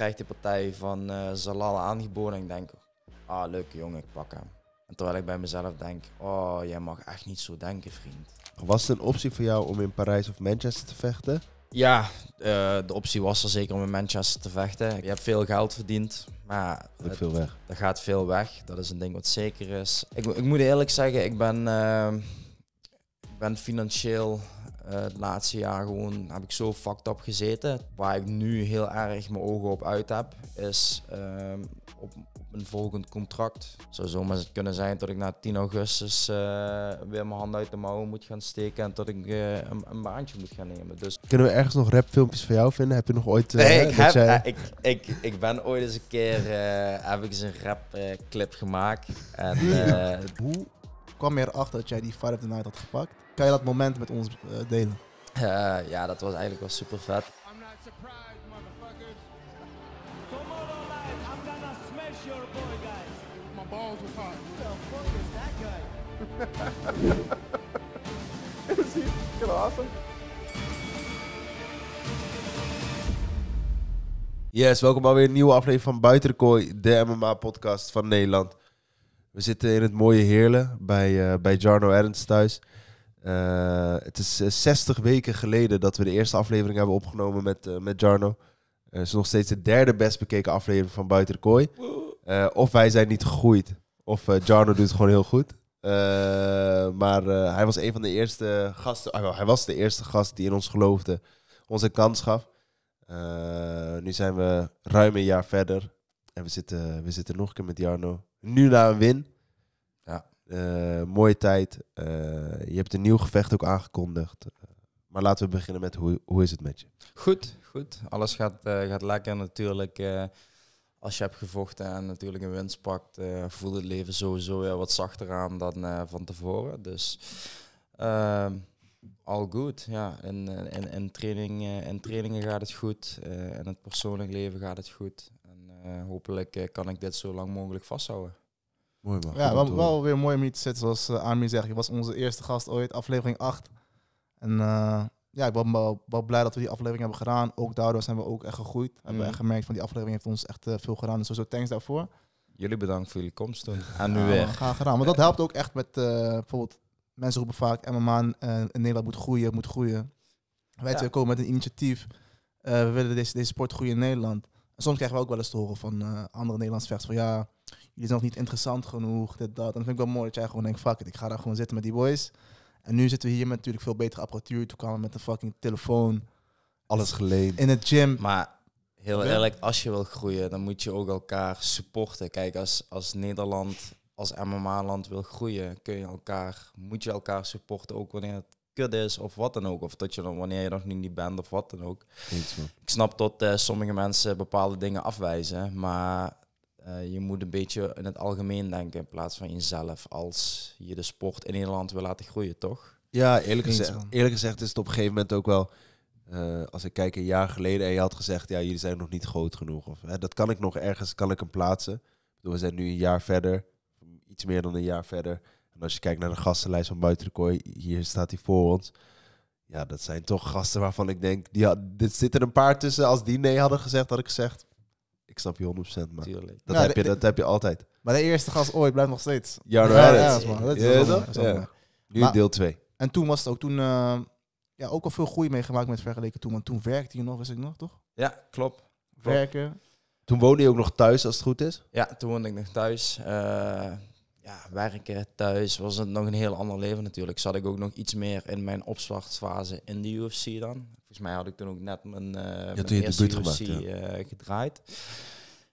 krijgt die partij van uh, Zalal aangeboden. En ik denk, ah, leuke jongen, ik pak hem. En terwijl ik bij mezelf denk, oh, jij mag echt niet zo denken, vriend. Was het een optie voor jou om in Parijs of Manchester te vechten? Ja, eh, de optie was er zeker om in Manchester te vechten. Je hebt veel geld verdiend, maar dat veel weg. er gaat veel weg. Dat is een ding wat zeker is. Ik, ik moet eerlijk zeggen, ik ben, eh, ik ben financieel eh, het laatste jaar gewoon heb ik zo fucked up gezeten. Waar ik nu heel erg mijn ogen op uit heb, is ehm, op, een volgend contract. Zou zomaar het kunnen zijn dat ik na 10 augustus eh, weer mijn hand uit de mouwen moet gaan steken en dat ik eh, een, een, baantje moet gaan nemen. Dus... Kunnen we ergens nog rapfilmpjes van jou vinden? Heb je nog ooit... nee, ik, heb, ik, ik, ik ben ooit eens een keer heb ik eens een rapclip gemaakt. En, Hoe kwam je achter dat jij die Fight of the Night had gepakt? Kan je dat moment met ons uh, delen? Eh, ja, dat was eigenlijk wel super vet. Yes, welkom bij weer een nieuwe aflevering van Buiten de MMA-podcast van Nederland. We zitten in het mooie Heerlen bij, eh, bij Jarno Ernst thuis. Eh, het is 60 eh, weken geleden dat we de eerste aflevering hebben opgenomen met, met Jarno. Het is nog steeds de derde best bekeken aflevering van Buiten de Kooi. of wij zijn niet gegroeid, of Jarno doet het gewoon heel goed. maar hij was een van de eerste gasten. Ah, hij was de eerste gast die in ons geloofde, onze kans gaf. nu zijn we ruim een jaar verder. En we zitten, we zitten nog een keer met Jarno nu naar een win. Ja. Eh, mooie tijd. Eh, je hebt een nieuw gevecht ook aangekondigd. Eh, maar laten we beginnen met hoe, hoe is het met je? Goed, goed. Alles gaat, gaat lekker natuurlijk. als je hebt gevochten en natuurlijk een winst pakt, voelt het leven sowieso wat zachter aan dan van tevoren. Dus ehm, all good. ja. In, in, in, training, in trainingen gaat het goed. en in het persoonlijk leven gaat het goed. Eh, hopelijk eh, kan ik dit zo lang mogelijk vasthouden. Mooi man. Ja, wel, weer mooi om hier te zitten. Zoals uh, eh, Armin zegt, je was onze eerste gast ooit, aflevering 8. En ja, ik ben wel, wel, blij dat we die aflevering hebben gedaan. Ook daardoor zijn we ook echt gegroeid. Mm. Hebben we echt mhm. gemerkt van die aflevering heeft ons echt veel gedaan. Dus sowieso thanks daarvoor. Jullie bedankt voor jullie komst. En nu weer. Graag gedaan. Maar dat helpt ook echt met bijvoorbeeld, mensen roepen vaak MMA in Nederland moet groeien, moet groeien. Wij komen met een initiatief. we willen deze, deze sport groeien in Nederland soms krijgen we ook wel eens te horen van eh, andere Nederlands vers van ja, jullie zijn nog niet interessant genoeg, dit, dat. En dan vind ik wel mooi dat jij gewoon denkt, fuck it, ik ga daar gewoon zitten met die boys. En nu zitten we hier met natuurlijk veel betere apparatuur. Toen kwamen we met een fucking telefoon. Alles geleend. In het gym. Maar heel eerlijk, als je wil groeien, dan moet je ook elkaar supporten. Kijk, als, als Nederland, als MMA-land wil groeien, kun je elkaar, moet je elkaar supporten, ook wanneer het is of wat dan ook. Of dat je dan wanneer je nog niet bent of wat dan ook. Niets, ik snap dat eh, sommige mensen bepaalde dingen afwijzen, maar eh, je moet een beetje in het algemeen denken in plaats van jezelf. Als je de sport in Nederland wil laten groeien, toch? Ja, eerlijk gezegd, eerlijk gezegd is het op een gegeven moment ook wel. Eh, als ik kijk een jaar geleden en je had gezegd, ja, jullie zijn nog niet groot genoeg. Of, hè, dat kan ik nog ergens, kan ik hem plaatsen. We zijn nu een jaar verder, iets meer dan een jaar verder als je kijkt naar de gastenlijst van Buiten de Kooi, hier staat hij voor ons. Ja, dat zijn toch gasten waarvan ik denk, die had, dit zitten een paar tussen. Als die nee hadden gezegd, had ik gezegd, ik snap je 100%. Maar dat, nou, heb je, dat heb je altijd. Maar de eerste gast ooit blijft nog steeds. Ja, dat is Dat Nu deel 2. En toen was het ook, toen, eh, ja, ook al veel groei meegemaakt met vergeleken toen. Want toen werkte je nog, was ik nog, toch? Ja, klopt. Werken. Toen woonde je ook nog thuis, als het goed is? Ja, toen woonde ik nog thuis. Eh, ja, werken thuis was het nog een heel ander leven natuurlijk. Zat ik ook nog iets meer in mijn opslagfase in de UFC dan. Volgens mij had ik toen ook net mijn, uh, eerste UFC eh, gedraaid.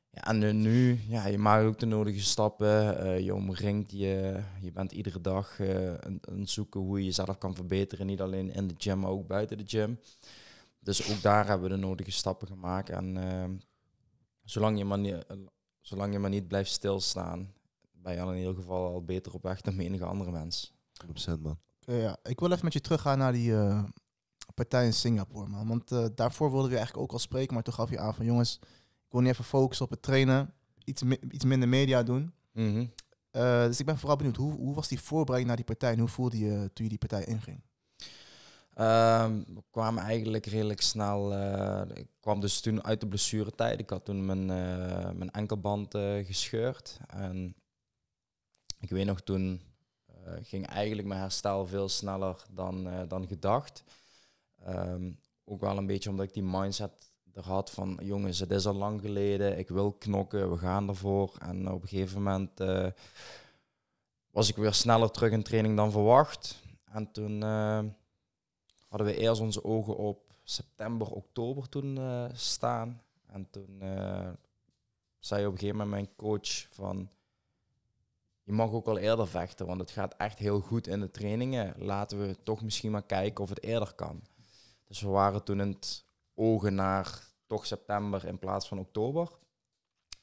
Ja, en nu, ja, je maakt ook de nodige stappen. Eh, je omringt je. Je bent iedere dag aan het zoeken hoe je jezelf kan verbeteren. Niet alleen in de gym, maar ook buiten de gym. Dus ook daar hebben we de nodige stappen gemaakt. En zolang, je maar niet, zolang je maar niet blijft stilstaan, bij in ieder geval al beter op weg dan menige andere mens. 100% man. ja. Ik wil even met je teruggaan naar die eh, partij in Singapore, man. Want eh, daarvoor wilden we eigenlijk ook al spreken, maar toen gaf je aan van jongens, ik wil niet even focussen op het trainen, iets, iets minder media doen. Mhm. Eh, dus ik ben vooral benieuwd, hoe, hoe was die voorbereiding naar die partij en hoe voelde je toen je die partij inging? Ehm, we kwamen eigenlijk redelijk snel. ik kwam dus toen uit de blessuretijd. Ik had toen mijn, mijn enkelband gescheurd. En ik weet nog, toen eh, ging eigenlijk mijn herstel veel sneller dan, eh, dan gedacht. Ehm, ook wel een beetje omdat ik die mindset er had van, jongens, het is al lang geleden, ik wil knokken, we gaan ervoor. En op een gegeven moment eh, was ik weer sneller terug in training dan verwacht. En toen hadden we eerst onze ogen op september, oktober toen staan. En toen zei op een gegeven moment mijn coach van je mag ook al eerder vechten, want het gaat echt heel goed in de trainingen. Laten we toch misschien maar kijken of het eerder kan. Dus we waren toen in het ogen naar toch september in plaats van oktober.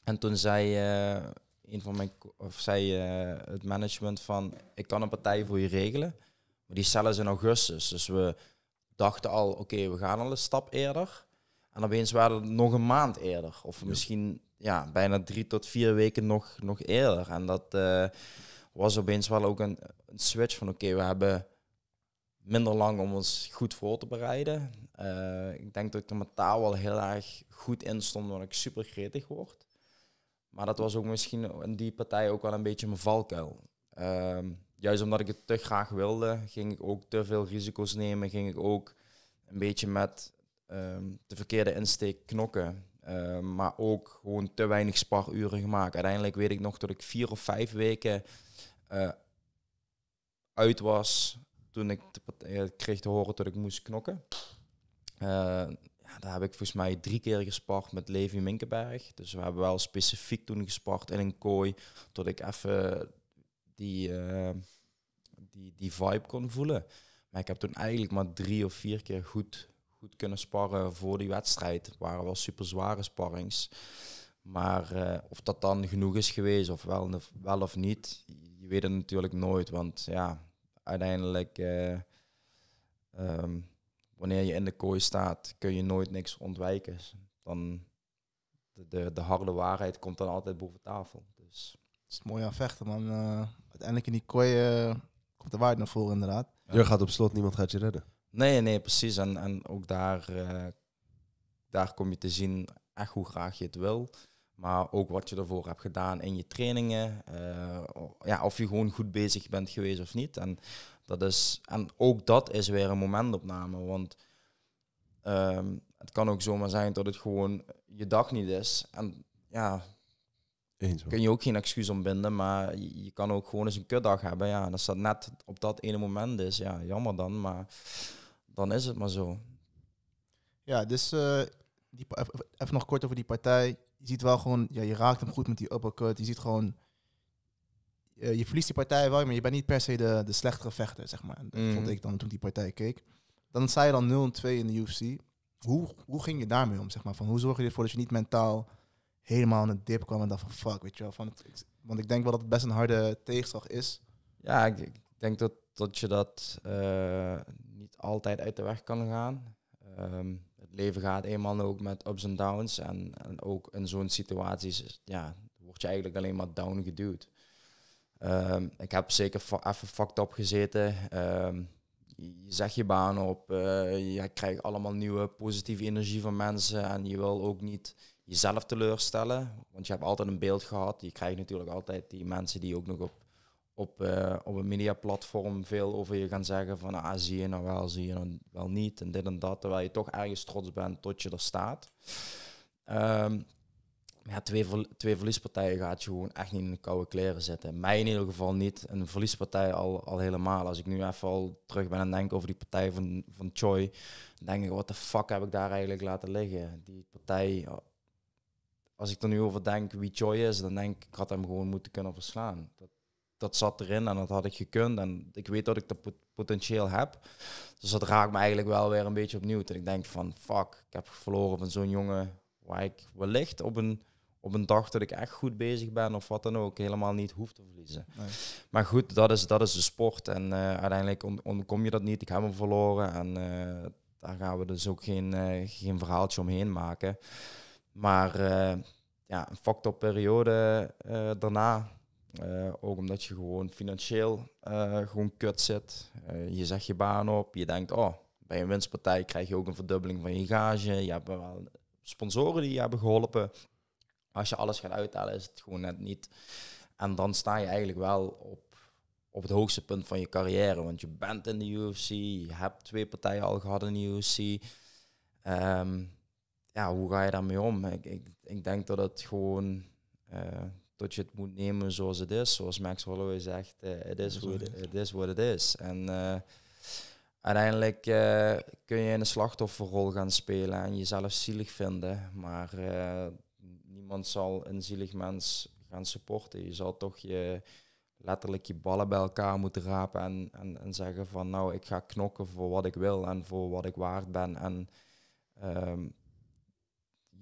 En toen zei, eh, een van mijn, of zei eh, het management van, ik kan een partij voor je regelen. Maar die cellen zijn in augustus, dus we dachten al, oké, we gaan al een stap eerder. En opeens waren het nog een maand eerder. Of misschien ja, bijna drie tot vier weken nog, nog eerder. En dat uh, was opeens wel ook een, een switch van oké, we hebben minder lang om ons goed voor te bereiden. Eh, ik denk dat ik er met taal wel heel erg goed in stond, omdat ik super gretig word. Maar dat was ook misschien in die partij ook wel een beetje mijn valkuil. Ehm, juist omdat ik het te graag wilde, ging ik ook te veel risico's nemen. Ging ik ook een beetje met ehm, de verkeerde insteek knokken. Eh, maar ook gewoon te weinig sparuren gemaakt. Uiteindelijk weet ik nog dat ik vier of vijf weken eh, uit was. Toen ik eh, kreeg te horen dat ik moest knokken. ja, daar heb ik volgens mij drie keer gespart met Levi Minkenberg. Dus we hebben wel specifiek toen gespart in een kooi. Tot ik even die, die, die vibe kon voelen. Maar ik heb toen eigenlijk maar drie of vier keer goed goed kunnen sparren voor die wedstrijd. Het waren wel super zware sparrings. Maar eh, of dat dan genoeg is geweest, of wel, wel of niet, je weet het natuurlijk nooit. Want ja, uiteindelijk, eh, ehm, wanneer je in de kooi staat, kun je nooit niks ontwijken. Dan, de, de, de harde waarheid komt dan altijd boven tafel. Dus. is mooi aan vechten, man. Eh, uiteindelijk in die kooi komt de waarheid naar voren, inderdaad. Je gaat op slot, niemand gaat je redden. Nee, nee, precies. En, en ook daar, eh, daar kom je te zien echt hoe graag je het wil. Maar ook wat je ervoor hebt gedaan in je trainingen. Eh, ja, of je gewoon goed bezig bent geweest of niet. En, dat is, en ook dat is weer een momentopname. Want ehm, het kan ook zomaar zijn dat het gewoon je dag niet is. En ja, kun je ook geen excuus ombinden. Maar je, kan ook gewoon eens een kutdag hebben. Ja, en als dat net op dat ene moment is, ja, jammer dan. Maar dan is het maar zo. Ja, dus uh, die, even nog kort over die partij. Je ziet wel gewoon, ja, je raakt hem goed met die uppercut. Je ziet gewoon, eh, je verliest die partij wel, maar je bent niet per se de, de slechtere vechter, zeg maar. Dat vond mhm. ik dan toen die partij keek. Dan zei je dan 0-2 in de UFC. Hoe, hoe ging je daarmee om, zeg maar? Van, hoe zorg je ervoor dat je niet mentaal helemaal in het dip kwam en dacht van fuck, weet je wel. Van het, want ik denk wel dat het best een harde tegenslag is. Ja, ik, ik denk dat, dat je dat eh, niet altijd uit de weg kan gaan. Ehm, het leven gaat eenmaal ook met ups en downs. En, en ook in zo'n situaties ja, word je eigenlijk alleen maar down geduwd. Ehm, ik heb zeker even fucked up gezeten. Ehm, je zegt je baan op. Eh, je krijgt allemaal nieuwe positieve energie van mensen. En je wil ook niet jezelf teleurstellen. Want je hebt altijd een beeld gehad. Je krijgt natuurlijk altijd die mensen die ook nog op op, uh, op een mediaplatform veel over je gaan zeggen van ah, zie je nou wel, zie je nou wel niet en dit en dat, terwijl je toch ergens trots bent tot je er staat. Um, ja, twee, twee verliespartijen gaat je gewoon echt niet in de koude kleren zetten. Mij in ieder geval niet. Een verliespartij al, al helemaal. Als ik nu even al terug ben en denk over die partij van, van Choi, denk ik, wat de fuck heb ik daar eigenlijk laten liggen? Die partij, als ik er nu over denk wie Choi is, dan denk ik, ik had hem gewoon moeten kunnen verslaan dat zat erin en dat had ik gekund. En ik weet dat ik dat potentieel heb. Dus dat raakt me eigenlijk wel weer een beetje opnieuw. En ik denk van, fuck, ik heb verloren van zo'n jongen waar ik wellicht op een, op een dag dat ik echt goed bezig ben of wat dan ook, helemaal niet hoef te verliezen. Maar goed, dat is, dat is de sport. En eh, uiteindelijk ontkom je dat niet. Ik heb hem verloren en eh, daar gaan we dus ook geen, eh, geen verhaaltje omheen maken. Maar ja, een fucked periode daarna eh, ook omdat je gewoon financieel eh, gewoon kut zit. Eh, je zegt je baan op, je denkt, oh, bij een winstpartij krijg je ook een verdubbeling van je gage. Je hebt wel sponsoren die je hebben geholpen. Als je alles gaat uithalen, is het gewoon net niet. En dan sta je eigenlijk wel op, op het hoogste punt van je carrière. Want je bent in de UFC, je hebt twee partijen al gehad in de UFC. Ehm, ja, hoe ga je daarmee om? Ik, ik, ik denk dat het gewoon tot je het moet nemen zoals het is. Zoals Max Holloway zegt, het eh, is what het is wat het is. En eh, uiteindelijk eh, kun je in een slachtofferrol gaan spelen en jezelf zielig vinden. Maar niemand zal een zielig mens gaan supporten. Je zal toch je, letterlijk je ballen bij elkaar moeten rapen en, en, en zeggen van nou, ik ga knokken voor wat ik wil en voor wat ik waard ben. En ehm,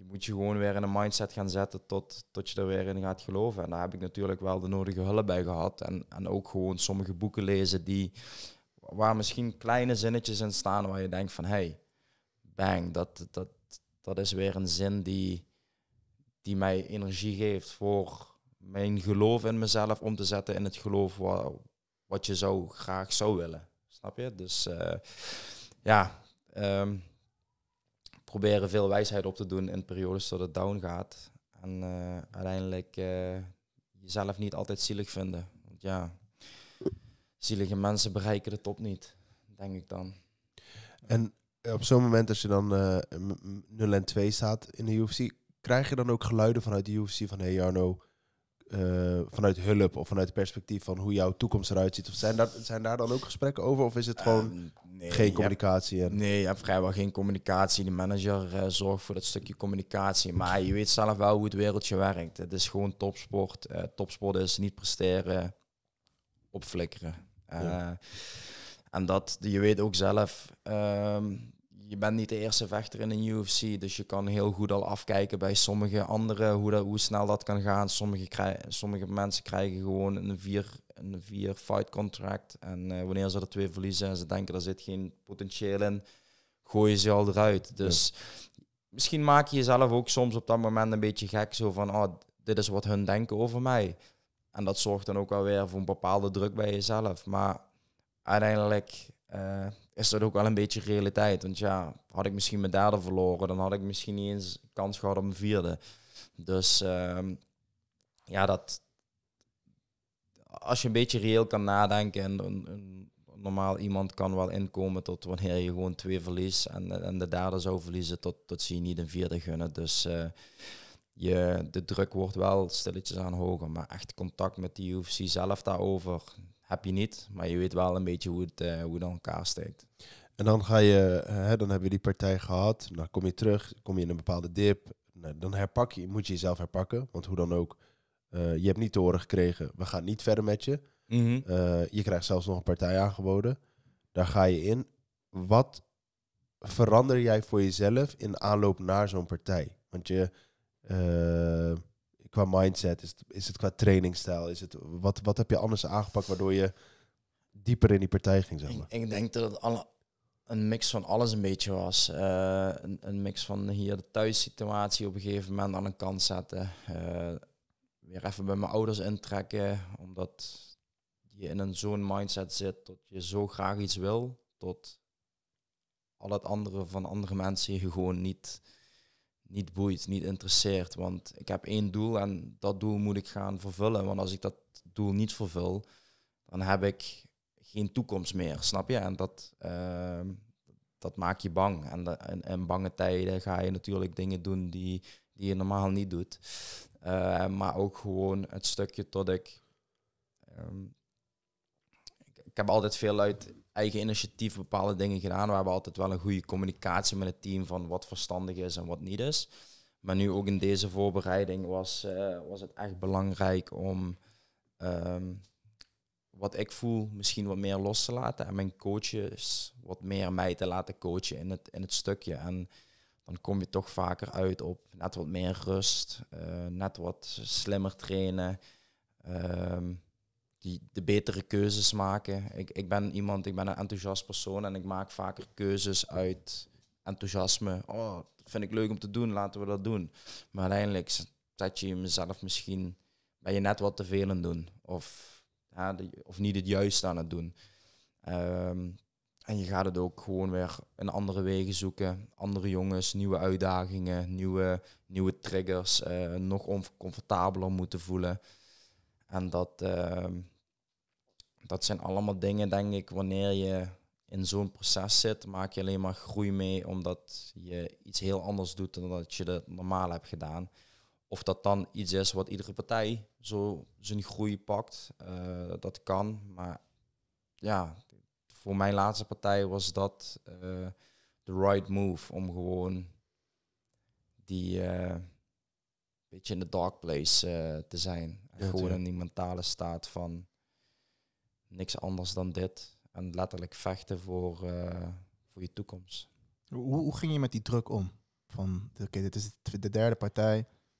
je moet je gewoon weer in een mindset gaan zetten tot, tot je er weer in gaat geloven. En daar heb ik natuurlijk wel de nodige hulp bij gehad. En, en ook gewoon sommige boeken lezen die, waar misschien kleine zinnetjes in staan waar je denkt van hé, hey, bang, dat, dat, dat is weer een zin die, die mij energie geeft voor mijn geloof in mezelf om te zetten in het geloof wat, wat je zo graag zou willen. Snap je? Dus eh, ja, ehm, proberen veel wijsheid op te doen in periodes dat het down gaat. En eh, uiteindelijk eh, jezelf niet altijd zielig vinden. Want ja, zielige mensen bereiken de top niet, denk ik dan. En eh, op zo'n moment als je dan uh, 0 en 2 staat in de UFC, krijg je dan ook geluiden vanuit de UFC van hé hey Jarno, eh, vanuit hulp of vanuit het perspectief van hoe jouw toekomst eruit ziet? Of zijn, daar, zijn daar dan ook gesprekken over? Of is het gewoon ehm, geen communicatie? en... Nee, je hebt vrijwel geen communicatie. De manager eh, zorgt voor dat stukje communicatie. Maar je weet zelf wel hoe het wereldje werkt. Het is gewoon topsport. Uh, topsport is niet presteren, opflikkeren. En dat, je weet ook zelf, ehm, je bent niet de eerste vechter in een UFC. Dus je kan heel goed al afkijken bij sommige anderen hoe, dat, hoe snel dat kan gaan. Sommige, krij sommige mensen krijgen gewoon een vier, een vier fight contract. En eh, wanneer ze er twee verliezen en ze denken er zit geen potentieel in, gooien ze al eruit. Dus misschien maak je jezelf ook soms op dat moment een beetje gek. Zo van, oh, dit is wat hun denken over mij. En dat zorgt dan ook alweer voor een bepaalde druk bij jezelf. Maar uiteindelijk eh, is dat ook wel een beetje realiteit. Want ja, had ik misschien mijn daden verloren, dan had ik misschien niet eens kans gehad op mijn vierde. Dus ehm, ja, dat, als je een beetje reëel kan nadenken en een, normaal iemand kan wel inkomen tot wanneer je gewoon twee verlies en, en de daders zou verliezen, tot, tot zie je niet een vierde gunnen. Dus eh, je, de druk wordt wel stilletjes aan hoger, maar echt contact met die UFC zelf daarover, heb je niet, maar je weet wel een beetje hoe het, eh, hoe dan aan elkaar steekt. En dan ga je, eh, hè, dan hebben je die partij gehad, dan kom je terug, kom je in een bepaalde dip, nou, dan herpak je, moet je jezelf herpakken, want hoe dan ook, eh, je hebt niet te horen gekregen, we gaan niet verder met je. Mhm. je krijgt zelfs nog een partij aangeboden, daar ga je in. Wat verander jij voor jezelf in aanloop naar zo'n partij? Want je, qua mindset? Is het, is het qua trainingstijl Is het, wat, wat heb je anders aangepakt waardoor je dieper in die partij ging? Zeg maar? ik, denk dat het een mix van alles een beetje was. Eh, een, een, mix van hier de thuissituatie op een gegeven moment aan een kant zetten. Eh, weer even bij mijn ouders intrekken, omdat je in een zo'n mindset zit dat je zo graag iets wil, tot al het andere van andere mensen je gewoon niet niet boeit, niet interesseert. Want ik heb één doel en dat doel moet ik gaan vervullen. Want als ik dat doel niet vervul, dan heb ik geen toekomst meer, snap je? En dat, uh, dat maakt je bang. En, in en, bange tijden ga je natuurlijk dingen doen die, die je normaal niet doet. Eh, maar ook gewoon het stukje tot ik... Ehm, ik, ik heb altijd veel uit eigen initiatief bepaalde dingen gedaan. We hebben altijd wel een goede communicatie met het team van wat verstandig is en wat niet is. Maar nu ook in deze voorbereiding was, eh, was het echt belangrijk om ehm, wat ik voel misschien wat meer los te laten. En mijn coaches wat meer mij te laten coachen in het, in het stukje. En dan kom je toch vaker uit op net wat meer rust, eh, net wat slimmer trainen. Ehm, die de betere keuzes maken. Ik, ik ben iemand, ik ben een enthousiast persoon en ik maak vaker keuzes uit enthousiasme. Oh, vind ik leuk om te doen, laten we dat doen. Maar uiteindelijk zet je jezelf misschien, ben je net wat te veel aan doen. Of, ja, of niet het juiste aan het doen. Ehm, en je gaat het ook gewoon weer in andere wegen zoeken. Andere jongens, nieuwe uitdagingen, nieuwe, nieuwe triggers, eh, nog oncomfortabeler moeten voelen. En dat, ehm, dat zijn allemaal dingen, denk ik, wanneer je in zo'n proces zit, maak je alleen maar groei mee omdat je iets heel anders doet dan dat je dat normaal hebt gedaan. Of dat dan iets is wat iedere partij zo zijn groei pakt, eh, dat kan. Maar ja, voor mijn laatste partij was dat eh, de right move om gewoon die eh, beetje in de dark place te zijn. gewoon in die mentale staat van niks anders dan dit. En letterlijk vechten voor, eh, voor je toekomst. Hoe, hoe ging je met die druk om? Van, oké, dit is de derde partij,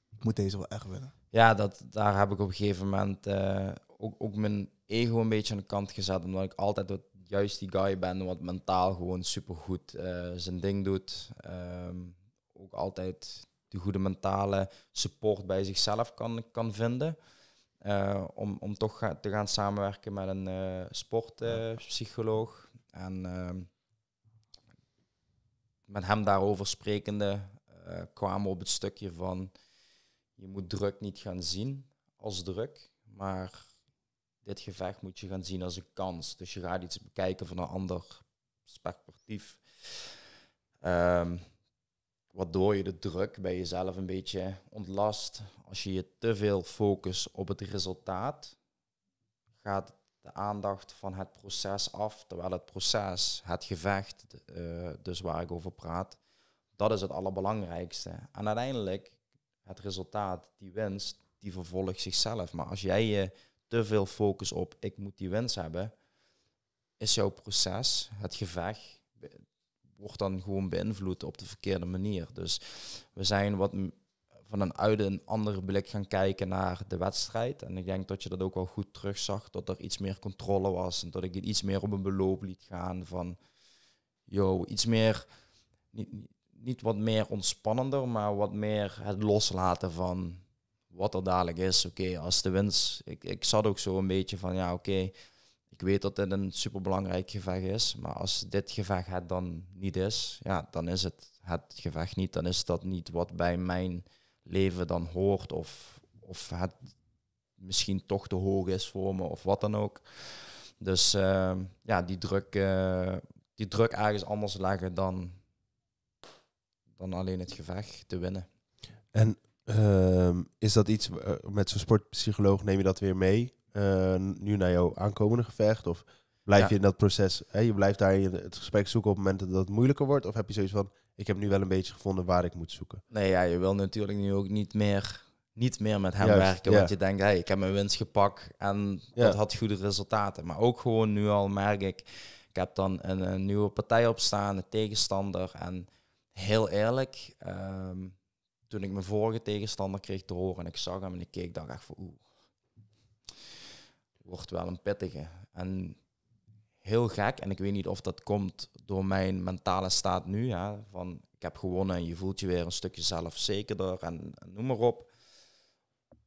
ik moet deze wel echt willen. Ja, dat, daar heb ik op een gegeven moment eh, ook, ook mijn ego een beetje aan de kant gezet. Omdat ik altijd wat, juist die guy ben wat mentaal gewoon supergoed uh, zijn ding doet. Ehm, ook altijd de goede mentale support bij zichzelf kan, kan vinden. Eh, om, om toch te gaan samenwerken met een eh, sportpsycholoog. en ehm, met hem daarover sprekende eh, kwamen we op het stukje van je moet druk niet gaan zien als druk, maar dit gevecht moet je gaan zien als een kans. Dus je gaat iets bekijken van een ander perspectief. Ehm waardoor je de druk bij jezelf een beetje ontlast. Als je je te veel focust op het resultaat, gaat de aandacht van het proces af, terwijl het proces, het gevecht, eh, dus waar ik over praat, dat is het allerbelangrijkste. En uiteindelijk, het resultaat, die winst, die vervolgt zichzelf. Maar als jij je te veel focust op ik moet die winst hebben, is jouw proces, het gevecht, wordt dan gewoon beïnvloed op de verkeerde manier. Dus we zijn wat van een andere blik gaan kijken naar de wedstrijd. En ik denk dat je dat ook wel goed terugzag, dat er iets meer controle was en dat ik het iets meer op een beloop liet gaan van, yo, iets meer, niet, niet wat meer ontspannender, maar wat meer het loslaten van wat er dadelijk is. Oké, als de winst, ik, ik zat ook zo een beetje van, ja, oké weet dat dit een superbelangrijk gevecht is. Maar als dit gevecht het dan niet is, ja, dan is het het gevecht niet. Dan is dat niet wat bij mijn leven dan hoort. Of, of het misschien toch te hoog is voor me of wat dan ook. Dus ehm, ja, die druk, uh, die druk ergens anders leggen dan, dan alleen het gevecht te winnen. En ehm, is dat iets eh, met zo'n sportpsycholoog? Neem je dat weer mee? Eh, nu naar jouw aankomende gevecht? Of blijf je in dat proces, hè, je blijft daar het gesprek zoeken op momenten dat het moeilijker wordt? Of heb je zoiets van, ik heb nu wel een beetje gevonden waar ik moet zoeken? Nee, ja, je wil natuurlijk nu ook niet meer, niet meer met hem werken. Want je denkt, hey, ik heb mijn winst gepakt en dat had goede resultaten. Maar ook gewoon nu al merk ik, ik heb dan een, nieuwe partij opstaan, een tegenstander. En heel eerlijk, ehm, toen ik mijn vorige tegenstander kreeg te horen en ik zag hem en ik keek, dan echt van oeh wordt wel een pittige. En heel gek, en ik weet niet of dat komt door mijn mentale staat nu, hè, van ik heb gewonnen en je voelt je weer een stukje zelfzekerder en, en noem maar op.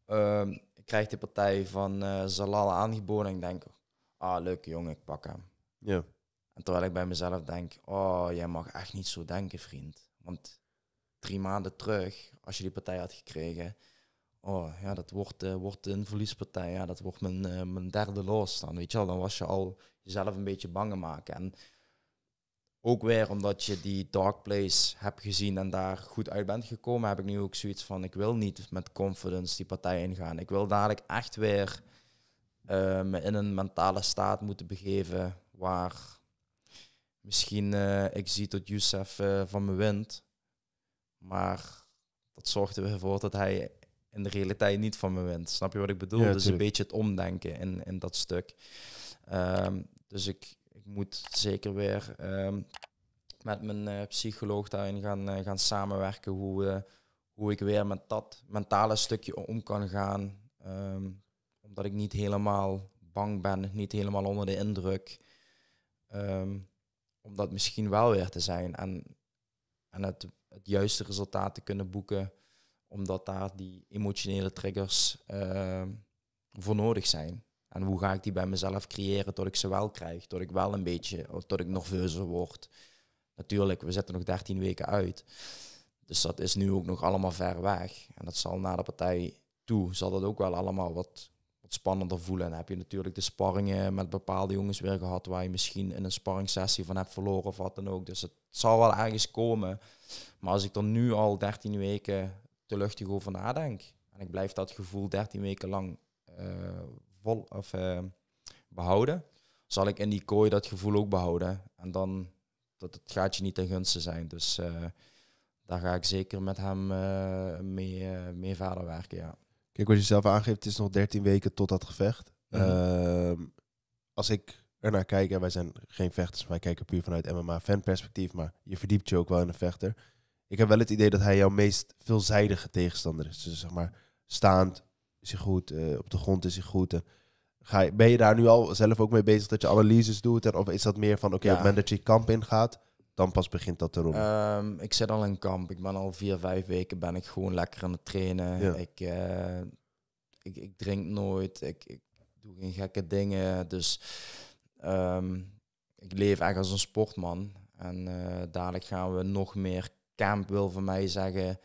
Uh, ik krijg de partij van uh, eh, Zalala aangeboden en ik denk, ah leuk jongen, ik pak hem. Ja. En terwijl ik bij mezelf denk, oh jij mag echt niet zo denken vriend. Want drie maanden terug, als je die partij had gekregen, Oh ja, dat wordt, uh, wordt een verliespartij. Ja, dat wordt mijn, eh, mijn derde los. Dan, weet je wel, dan was je al jezelf een beetje bang maken. En ook weer omdat je die dark place hebt gezien en daar goed uit bent gekomen, heb ik nu ook zoiets van: ik wil niet met confidence die partij ingaan. Ik wil dadelijk echt weer eh, me in een mentale staat moeten begeven waar misschien ik zie dat Youssef van me wint. Maar dat zorgde ervoor dat hij in de realiteit niet van me wint. Snap je wat ik bedoel? dus een beetje het omdenken in, in dat stuk. Ehm, dus ik, ik, moet zeker weer ehm, met mijn eh, psycholoog daarin gaan, eh, gaan samenwerken. Hoe, eh, hoe ik weer met dat mentale stukje om kan gaan. Ehm, omdat ik niet helemaal bang ben, niet helemaal onder de indruk. om dat misschien wel weer te zijn en, en het, het juiste resultaat te kunnen boeken omdat daar die emotionele triggers uh, voor nodig zijn. En hoe ga ik die bij mezelf creëren tot ik ze wel krijg? Tot ik wel een beetje, tot ik nerveuzer word. Natuurlijk, we zitten nog 13 weken uit. Dus dat is nu ook nog allemaal ver weg. En dat zal na de partij toe, zal dat ook wel allemaal wat, wat spannender voelen. En heb je natuurlijk de sparringen met bepaalde jongens weer gehad, waar je misschien in een sparringssessie van hebt verloren of wat dan ook. Dus het zal wel ergens komen. Maar als ik er nu al 13 weken te luchtig over nadenk. En ik blijf dat gevoel 13 weken lang eh, vol, of, eh, behouden. Zal ik in die kooi dat gevoel ook behouden. En dan dat het gaat je niet ten gunste zijn. Dus eh, daar ga ik zeker met hem mee, mee verder werken. Ja. Kijk, wat je zelf aangeeft, het is nog 13 weken tot dat gevecht. Mhm. Ehm, als ik ernaar kijk, en wij zijn geen vechters, wij kijken puur vanuit MMA-fanperspectief, maar je verdiept je ook wel in een vechter ik heb wel het idee dat hij jouw meest veelzijdige tegenstander is. Dus zeg maar, staand is hij goed, eh, op de grond is hij goed. Eh, ga je, ben je daar nu al zelf ook mee bezig dat je analyses doet? En, of is dat meer van, oké, op het moment dat je kamp ingaat, dan pas begint dat te roepen? Ehm, ik zit al in kamp. Ik ben al vier, vijf weken ben ik gewoon lekker aan het trainen. Ik, eh, ik, ik, drink nooit, ik, ik, doe geen gekke dingen. Dus ehm, ik leef eigenlijk als een sportman. En dadelijk gaan we nog meer kamp wil van mij zeggen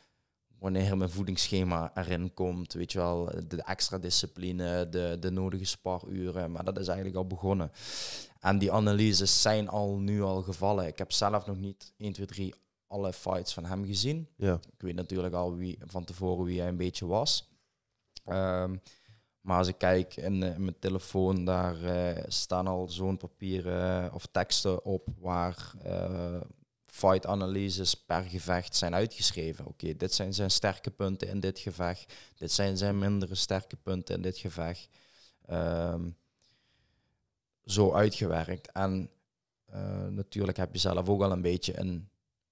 wanneer mijn voedingsschema erin komt. Weet je wel, de extra discipline, de, de nodige sparuren. Maar dat is eigenlijk al begonnen. En die analyses zijn al nu al gevallen. Ik heb zelf nog niet 1, 2, 3 alle fights van hem gezien. Ja. Ik weet natuurlijk al wie, van tevoren wie hij een beetje was. Ehm, maar als ik kijk in, eh, mijn telefoon, daar eh, staan al zo'n papieren eh, of teksten op waar fight-analyses per gevecht zijn uitgeschreven. Oké, dit zijn zijn sterke punten in dit gevecht. Dit zijn zijn mindere sterke punten in dit gevecht. Ehm, zo uitgewerkt. En eh, natuurlijk heb je zelf ook al een beetje een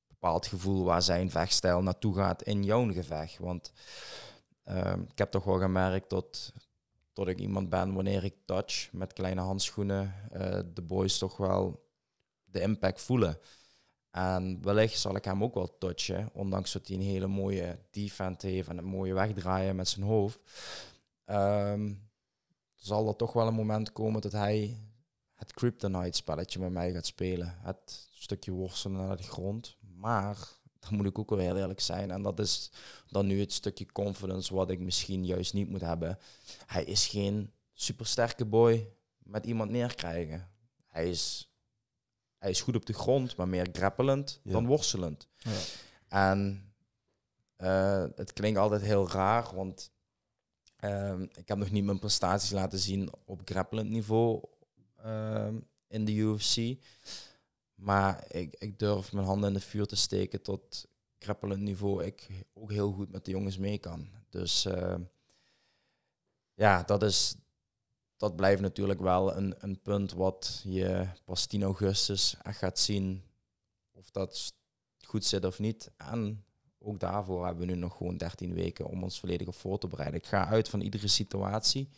bepaald gevoel waar zijn vechtstijl naartoe gaat in jouw gevecht. Want ehm, ik heb toch wel gemerkt dat, dat ik iemand ben wanneer ik touch met kleine handschoenen, eh, de boys toch wel de impact voelen. En ehm, wellicht zal ik hem ook wel touchen, ondanks dat hij een hele mooie defense heeft en een mooie wegdraaien met zijn hoofd. Ehm, zal er toch wel een moment komen dat hij het kryptonite spelletje met mij gaat spelen. Het stukje worstelen naar de grond. Maar, dan moet ik ook wel heel eerlijk zijn, en dat is dan nu het stukje confidence wat ik misschien juist niet moet hebben. Hij is geen supersterke boy met iemand neerkrijgen. Hij is hij is goed op de grond, maar meer greppelend dan worstelend. Ja. En eh, het klinkt altijd heel raar, want ehm, ik heb nog niet mijn prestaties laten zien op greppelend niveau ehm, in de UFC. Maar ik, ik durf mijn handen in de vuur te steken tot greppelend niveau ik ook heel goed met de jongens mee kan. Dus ehm, ja, dat is, dat blijft natuurlijk wel een, een punt wat je pas 10 augustus gaat zien of dat goed zit of niet. En ook daarvoor hebben we nu nog gewoon 13 weken om ons volledig op voor te bereiden. Ik ga uit van iedere situatie,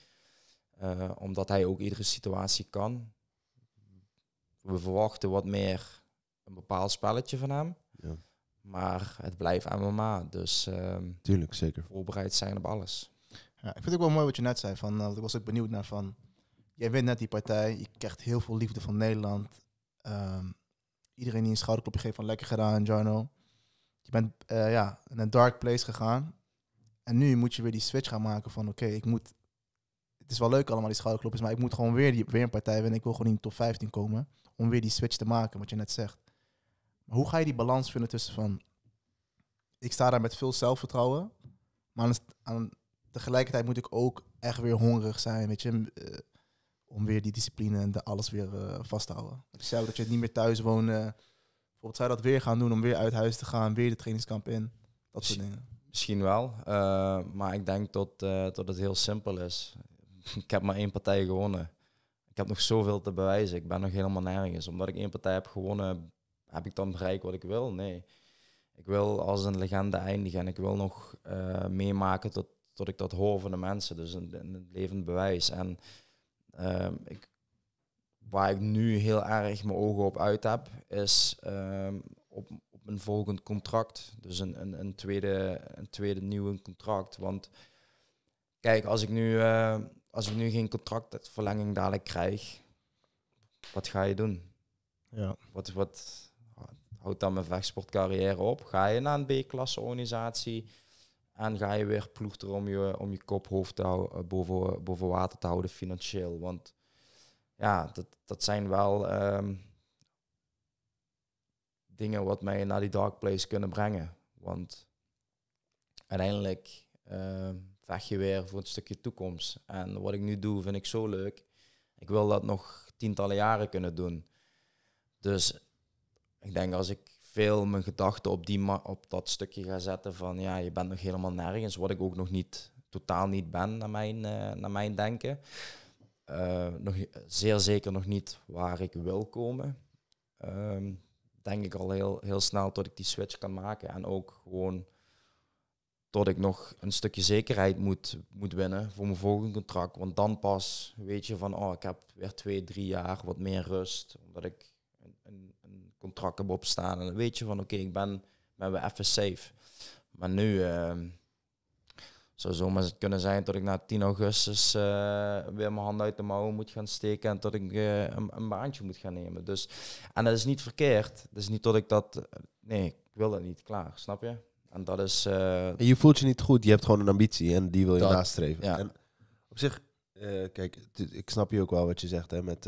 eh, omdat hij ook iedere situatie kan. We verwachten wat meer een bepaald spelletje van hem. Ja. Maar het blijft MMA, dus... Ehm, Tuurlijk, zeker. Voorbereid zijn op alles. Ja, ik vind het ook wel mooi wat je net zei. Van, uh, ik was ook benieuwd naar van... Jij wint net die partij. Je krijgt heel veel liefde van Nederland. Ehm, iedereen die een schouderklopje geeft van lekker gedaan, Jarno. Je bent uh, ja, in een dark place gegaan. En nu moet je weer die switch gaan maken van... Oké, ik moet... Het is wel leuk allemaal, die schouderklopjes. Maar ik moet gewoon weer, die, weer een partij winnen. Ik wil gewoon in de top 15 komen. Om weer die switch te maken, wat je net zegt. Maar hoe ga je die balans vinden tussen van... Ik sta daar met veel zelfvertrouwen. Maar aan tegelijkertijd moet ik ook echt weer hongerig zijn, weet je. Eh, om weer die discipline en de alles weer eh, vast te houden. zelf dat je niet meer thuis woont. Eh, bijvoorbeeld zou je dat weer gaan doen om weer uit huis te gaan, weer de trainingskamp in. Dat soort dingen. Misschien wel, maar ik denk dat, dat het heel simpel is. ik heb maar één partij gewonnen. Ik heb nog zoveel te bewijzen. Ik ben nog helemaal nergens. Omdat ik één partij heb gewonnen, heb ik dan bereikt wat ik wil? Nee. Ik wil als een legende eindigen en ik wil nog meemaken tot, dat ik dat hoor van de mensen. Dus een, een levend bewijs. En ehm, ik, waar ik nu heel erg mijn ogen op uit heb, is ehm, op, op een volgend contract. Dus een, een, een, tweede, een tweede nieuwe contract. Want kijk, als ik nu, eh, als ik nu geen contractverlenging dadelijk krijg, wat ga je doen? Ja. Wat, wat houdt dan mijn vechtsportcarrière op? Ga je naar een B-klasse organisatie? En ga je weer ploeteren om je, om je kop, hoofd eh, boven, boven water te houden financieel. Want ja, dat, dat zijn wel ehm, dingen wat mij naar die dark place kunnen brengen. Want uiteindelijk uh, vecht je weer voor een stukje toekomst. En wat ik nu doe vind ik zo leuk. Ik wil dat nog tientallen jaren kunnen doen. Dus ik denk als ik veel mijn gedachten op, die op dat stukje ga zetten van ja, je bent nog helemaal nergens, wat ik ook nog niet, totaal niet ben naar mijn, uh, mijn denken. Eh, nog, zeer zeker nog niet waar ik wil komen. Ehm, denk ik al heel, heel snel tot ik die switch kan maken. En ook gewoon tot ik nog een stukje zekerheid moet, moet winnen voor mijn volgende contract. Want dan pas weet je van, oh, ik heb weer twee, drie jaar wat meer rust. Omdat ik contract heb opstaan. En dan weet je van oké, ik ben, ben we even safe. Maar nu uh, zou zomaar het kunnen zijn dat ik na 10 augustus eh, weer mijn hand uit de mouwen moet gaan steken en dat ik eh, een, baantje moet gaan nemen. Dus, en dat is niet verkeerd. dat is niet dat ik dat. Nee, ik wil dat niet. Klaar, snap je? En dat is. Eh, je voelt je niet goed, je hebt gewoon een ambitie en die wil je nastreven. Ja. En op zich, kijk, ik snap je ook wel wat je zegt hè, met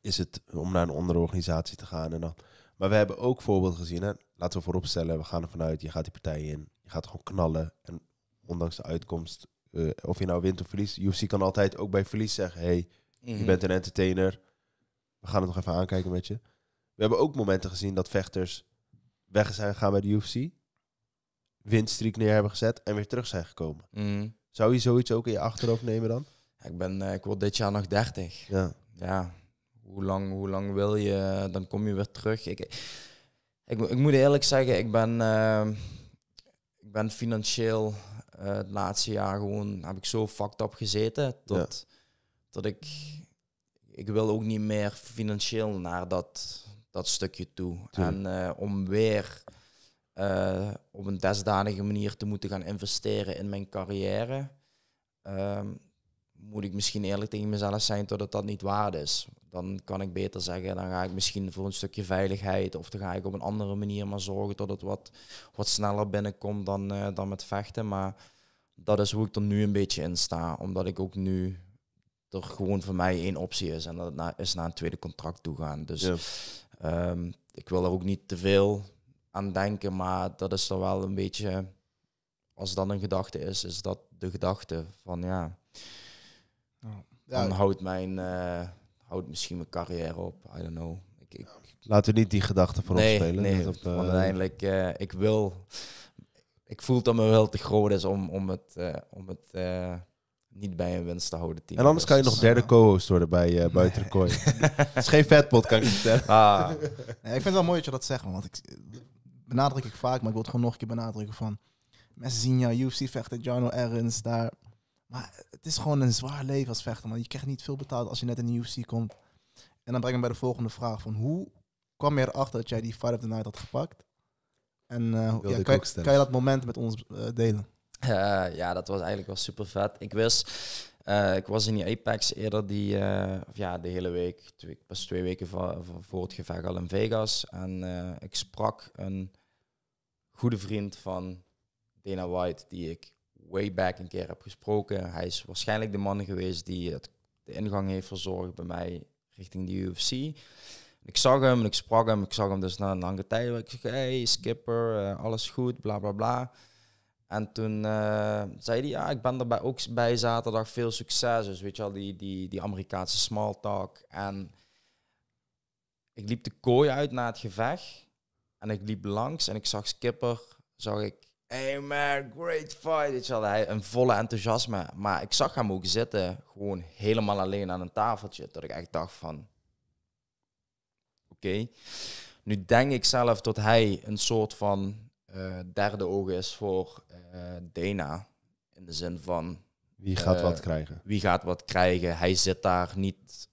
is het om naar een onderorganisatie te gaan. En dan. Maar we hebben ook voorbeeld gezien, hè? laten we vooropstellen, we gaan ervan uit, je gaat die partij in, je gaat gewoon knallen. En ondanks de uitkomst, eh, of je nou wint of verliest, UFC kan altijd ook bij verlies zeggen, hey, je mhm. bent een entertainer, we gaan het nog even aankijken met je. We hebben ook momenten gezien dat vechters weg zijn gegaan bij de UFC, winststreek neer hebben gezet en weer terug zijn gekomen. Mhm. Zou je zoiets ook in je achterhoofd nemen dan? ik, ben, eh, ik word dit jaar nog 30. Ja. ja hoe lang, hoe lang wil je, dan kom je weer terug. Ik, ik, ik moet eerlijk zeggen, ik ben, ehm, ik ben financieel eh, het laatste jaar gewoon, heb ik zo fucked up gezeten, dat, dat ik, ik wil ook niet meer financieel naar dat, dat stukje toe. En eh, om weer eh, op een desdanige manier te moeten gaan investeren in mijn carrière. Ehm, moet ik misschien eerlijk tegen mezelf zijn totdat dat niet waar is. Dan kan ik beter zeggen, dan ga ik misschien voor een stukje veiligheid of dan ga ik op een andere manier maar zorgen dat het wat, wat sneller binnenkomt dan, eh, dan met vechten. Maar dat is hoe ik er nu een beetje in sta, omdat ik ook nu er gewoon voor mij één optie is en dat is naar een tweede contract toe gaan. Dus ehm, ik wil er ook niet te veel aan denken, maar dat is er wel een beetje, als dat een gedachte is, is dat de gedachte van ja dan houdt mijn, uh, houdt misschien mijn carrière op. I don't know. Ik, ik... Laten niet die gedachten voorop nee, spelen. Nee, eh, uiteindelijk, eh, ik wil... Ik voel dat mijn wel te groot is om, om het, om het niet bij een winst te houden En anders kan je nog derde co-host worden bij Buiten de Kooi. Het is geen vetpot, kan ik zeggen. Ah. ik vind het wel mooi dat je dat zegt, want ik benadruk ik vaak, maar ik wil het gewoon nog een keer benadrukken van... Mensen zien jou UFC vechten, Jarno Erens, daar maar het is gewoon een zwaar leven als vechter, man. Je krijgt niet veel betaald als je net in de UFC komt. En dan breng ik me bij de volgende vraag van hoe kwam je erachter dat jij die Fight of the Night had gepakt? En uh, ja, kan, je, dat moment met ons eh, delen? Eh, ja, dat was eigenlijk wel super vet. Ik wist, ik was in die Apex eerder die, of ja, de hele week, twee, pas twee weken voor, voor het gevecht al in Vegas. En ik sprak een goede vriend van Dana White, die ik way back een keer heb gesproken. Hij is waarschijnlijk de man geweest die het, de ingang heeft verzorgd bij mij richting de UFC. Ik zag hem en ik sprak hem. Ik zag hem dus na een lange tijd. Ik zeg, hey Skipper, eh, alles goed, bla bla bla. En toen eh, zei hij, ja, ik ben bij ook bij zaterdag. Veel succes. Dus weet je al, die, die, die Amerikaanse small talk. En ik liep de kooi uit na het gevecht. En ik liep langs en ik zag Skipper, zag ik Hey man, great fight. Weet je hij een volle enthousiasme. Maar ik zag hem ook zitten, gewoon helemaal alleen aan een tafeltje. Dat ik echt dacht van... Oké. Nu denk ik zelf dat hij een soort van eh, derde oog is voor eh, Dana. In de zin van... Wie gaat wat eh, krijgen? Wie gaat wat krijgen? Hij zit daar niet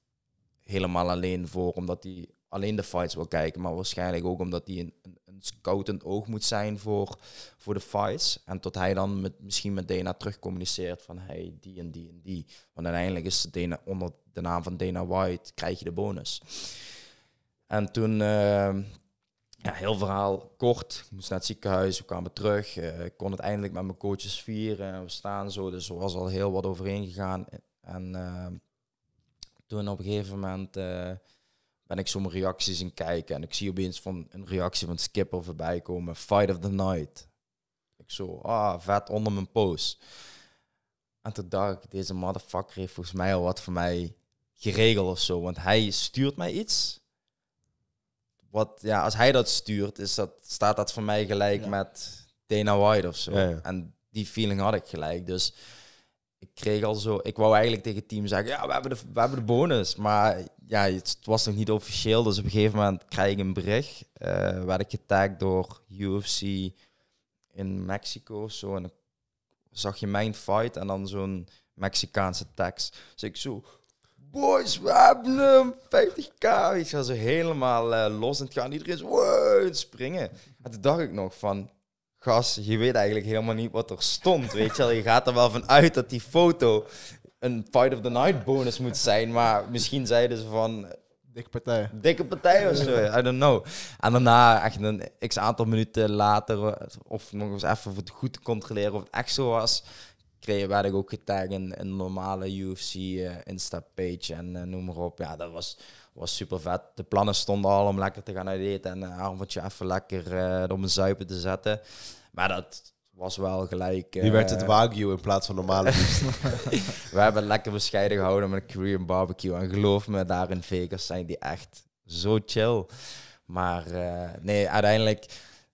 helemaal alleen voor, omdat hij alleen de fights wil kijken. Maar waarschijnlijk ook omdat hij een, een scout een oog moet zijn voor, voor de fights. En tot hij dan met, misschien met Dana terugcommuniceert van hey, die en die en die. Want uiteindelijk is Dana, onder de naam van Dana White krijg je de bonus. En toen, ehm, ja, heel verhaal kort. Ik moest naar het ziekenhuis, we kwamen terug. Eh, ik kon het eindelijk met mijn coaches vieren. We staan zo, dus er was al heel wat overheen gegaan. En ehm, toen op een gegeven moment eh, ben ik sommige reacties in kijken. En ik zie opeens van een reactie van Skipper voorbij komen. Fight of the night. Ik zo, ah, vet onder mijn post. En toen dacht ik, deze motherfucker heeft volgens mij al wat voor mij geregeld of zo. Want hij stuurt mij iets. Wat, ja, als hij dat stuurt, is dat, staat dat voor mij gelijk met Dana White of zo. En die feeling had ik gelijk. Dus ik kreeg al zo. Ik wou eigenlijk tegen het team zeggen: ja, we hebben de, we hebben de bonus. Maar ja, het was nog niet officieel. Dus op een gegeven moment krijg ik een bericht. Uh, werd ik getagd door UFC in Mexico. Zo, en zag je mijn fight en dan zo'n Mexicaanse tekst. Dus ik zo. Boys, we hebben hem, 50k. Ik ga ze helemaal eh, los en het gaan. Iedereen is springen. En toen dacht ik nog van, gas, je weet eigenlijk helemaal niet wat er stond. Weet je wel, je gaat er wel van uit dat die foto een Fight of the Night bonus moet zijn. Maar misschien zeiden ze van. Dikke partij. Dikke partij of zo, I don't know. En daarna, echt een x aantal minuten later, of nog eens even voor goed te controleren of het echt zo was, werd ik ook getagd in een normale UFC uh, eh, Insta-page en eh, noem maar op. Ja, dat was, was super vet. De plannen stonden al om lekker te gaan uit eten en een avondje even lekker uh, op mijn zuipen te zetten. Maar dat was wel gelijk... Nu werd het Wagyu in plaats van normale We hebben lekker bescheiden gehouden met een Korean barbecue. En geloof me, daar in Vegas zijn die echt zo chill. Maar nee, uiteindelijk...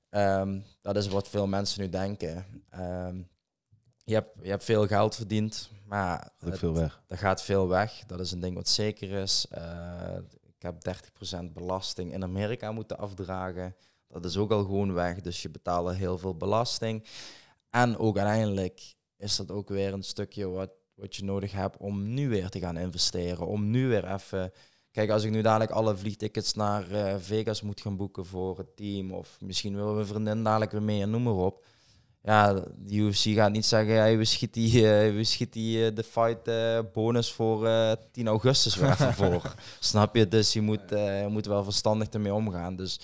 Ehm, dat is wat veel mensen nu denken. Ehm, je hebt, je hebt veel geld verdiend, maar dat veel weg. Er gaat veel weg. Dat is een ding wat zeker is. Eh, ik heb 30% belasting in Amerika moeten afdragen. Dat is ook al gewoon weg. Dus je betaalt heel veel belasting. En ook uiteindelijk is dat ook weer een stukje wat, wat je nodig hebt om nu weer te gaan investeren. Om nu weer even. Kijk, als ik nu dadelijk alle vliegtickets naar eh, Vegas moet gaan boeken voor het team. Of misschien we mijn vriendin dadelijk weer mee en noem maar op ja, de UFC gaat niet zeggen, we schieten die, we eh, schiet die eh, de fight eh, bonus voor 10 augustus weer even voor. Snap je? Dus je moet, je moet wel verstandig ermee omgaan. Dus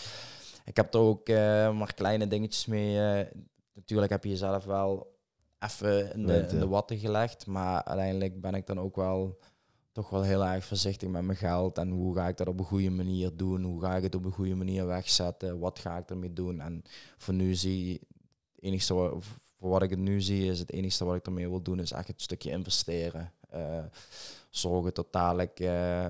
ik heb er ook maar kleine dingetjes mee. natuurlijk heb je jezelf wel even in de, watten gelegd, maar uiteindelijk ben ik dan ook wel toch wel heel erg voorzichtig met mijn geld en hoe ga ik dat op een goede manier doen, hoe ga ik het op een goede manier wegzetten, wat ga ik ermee doen. En voor nu zie, enige wat, voor wat ik het nu zie, is het enige wat ik ermee wil doen, is echt een stukje investeren. Uh, zorgen dat dadelijk eh,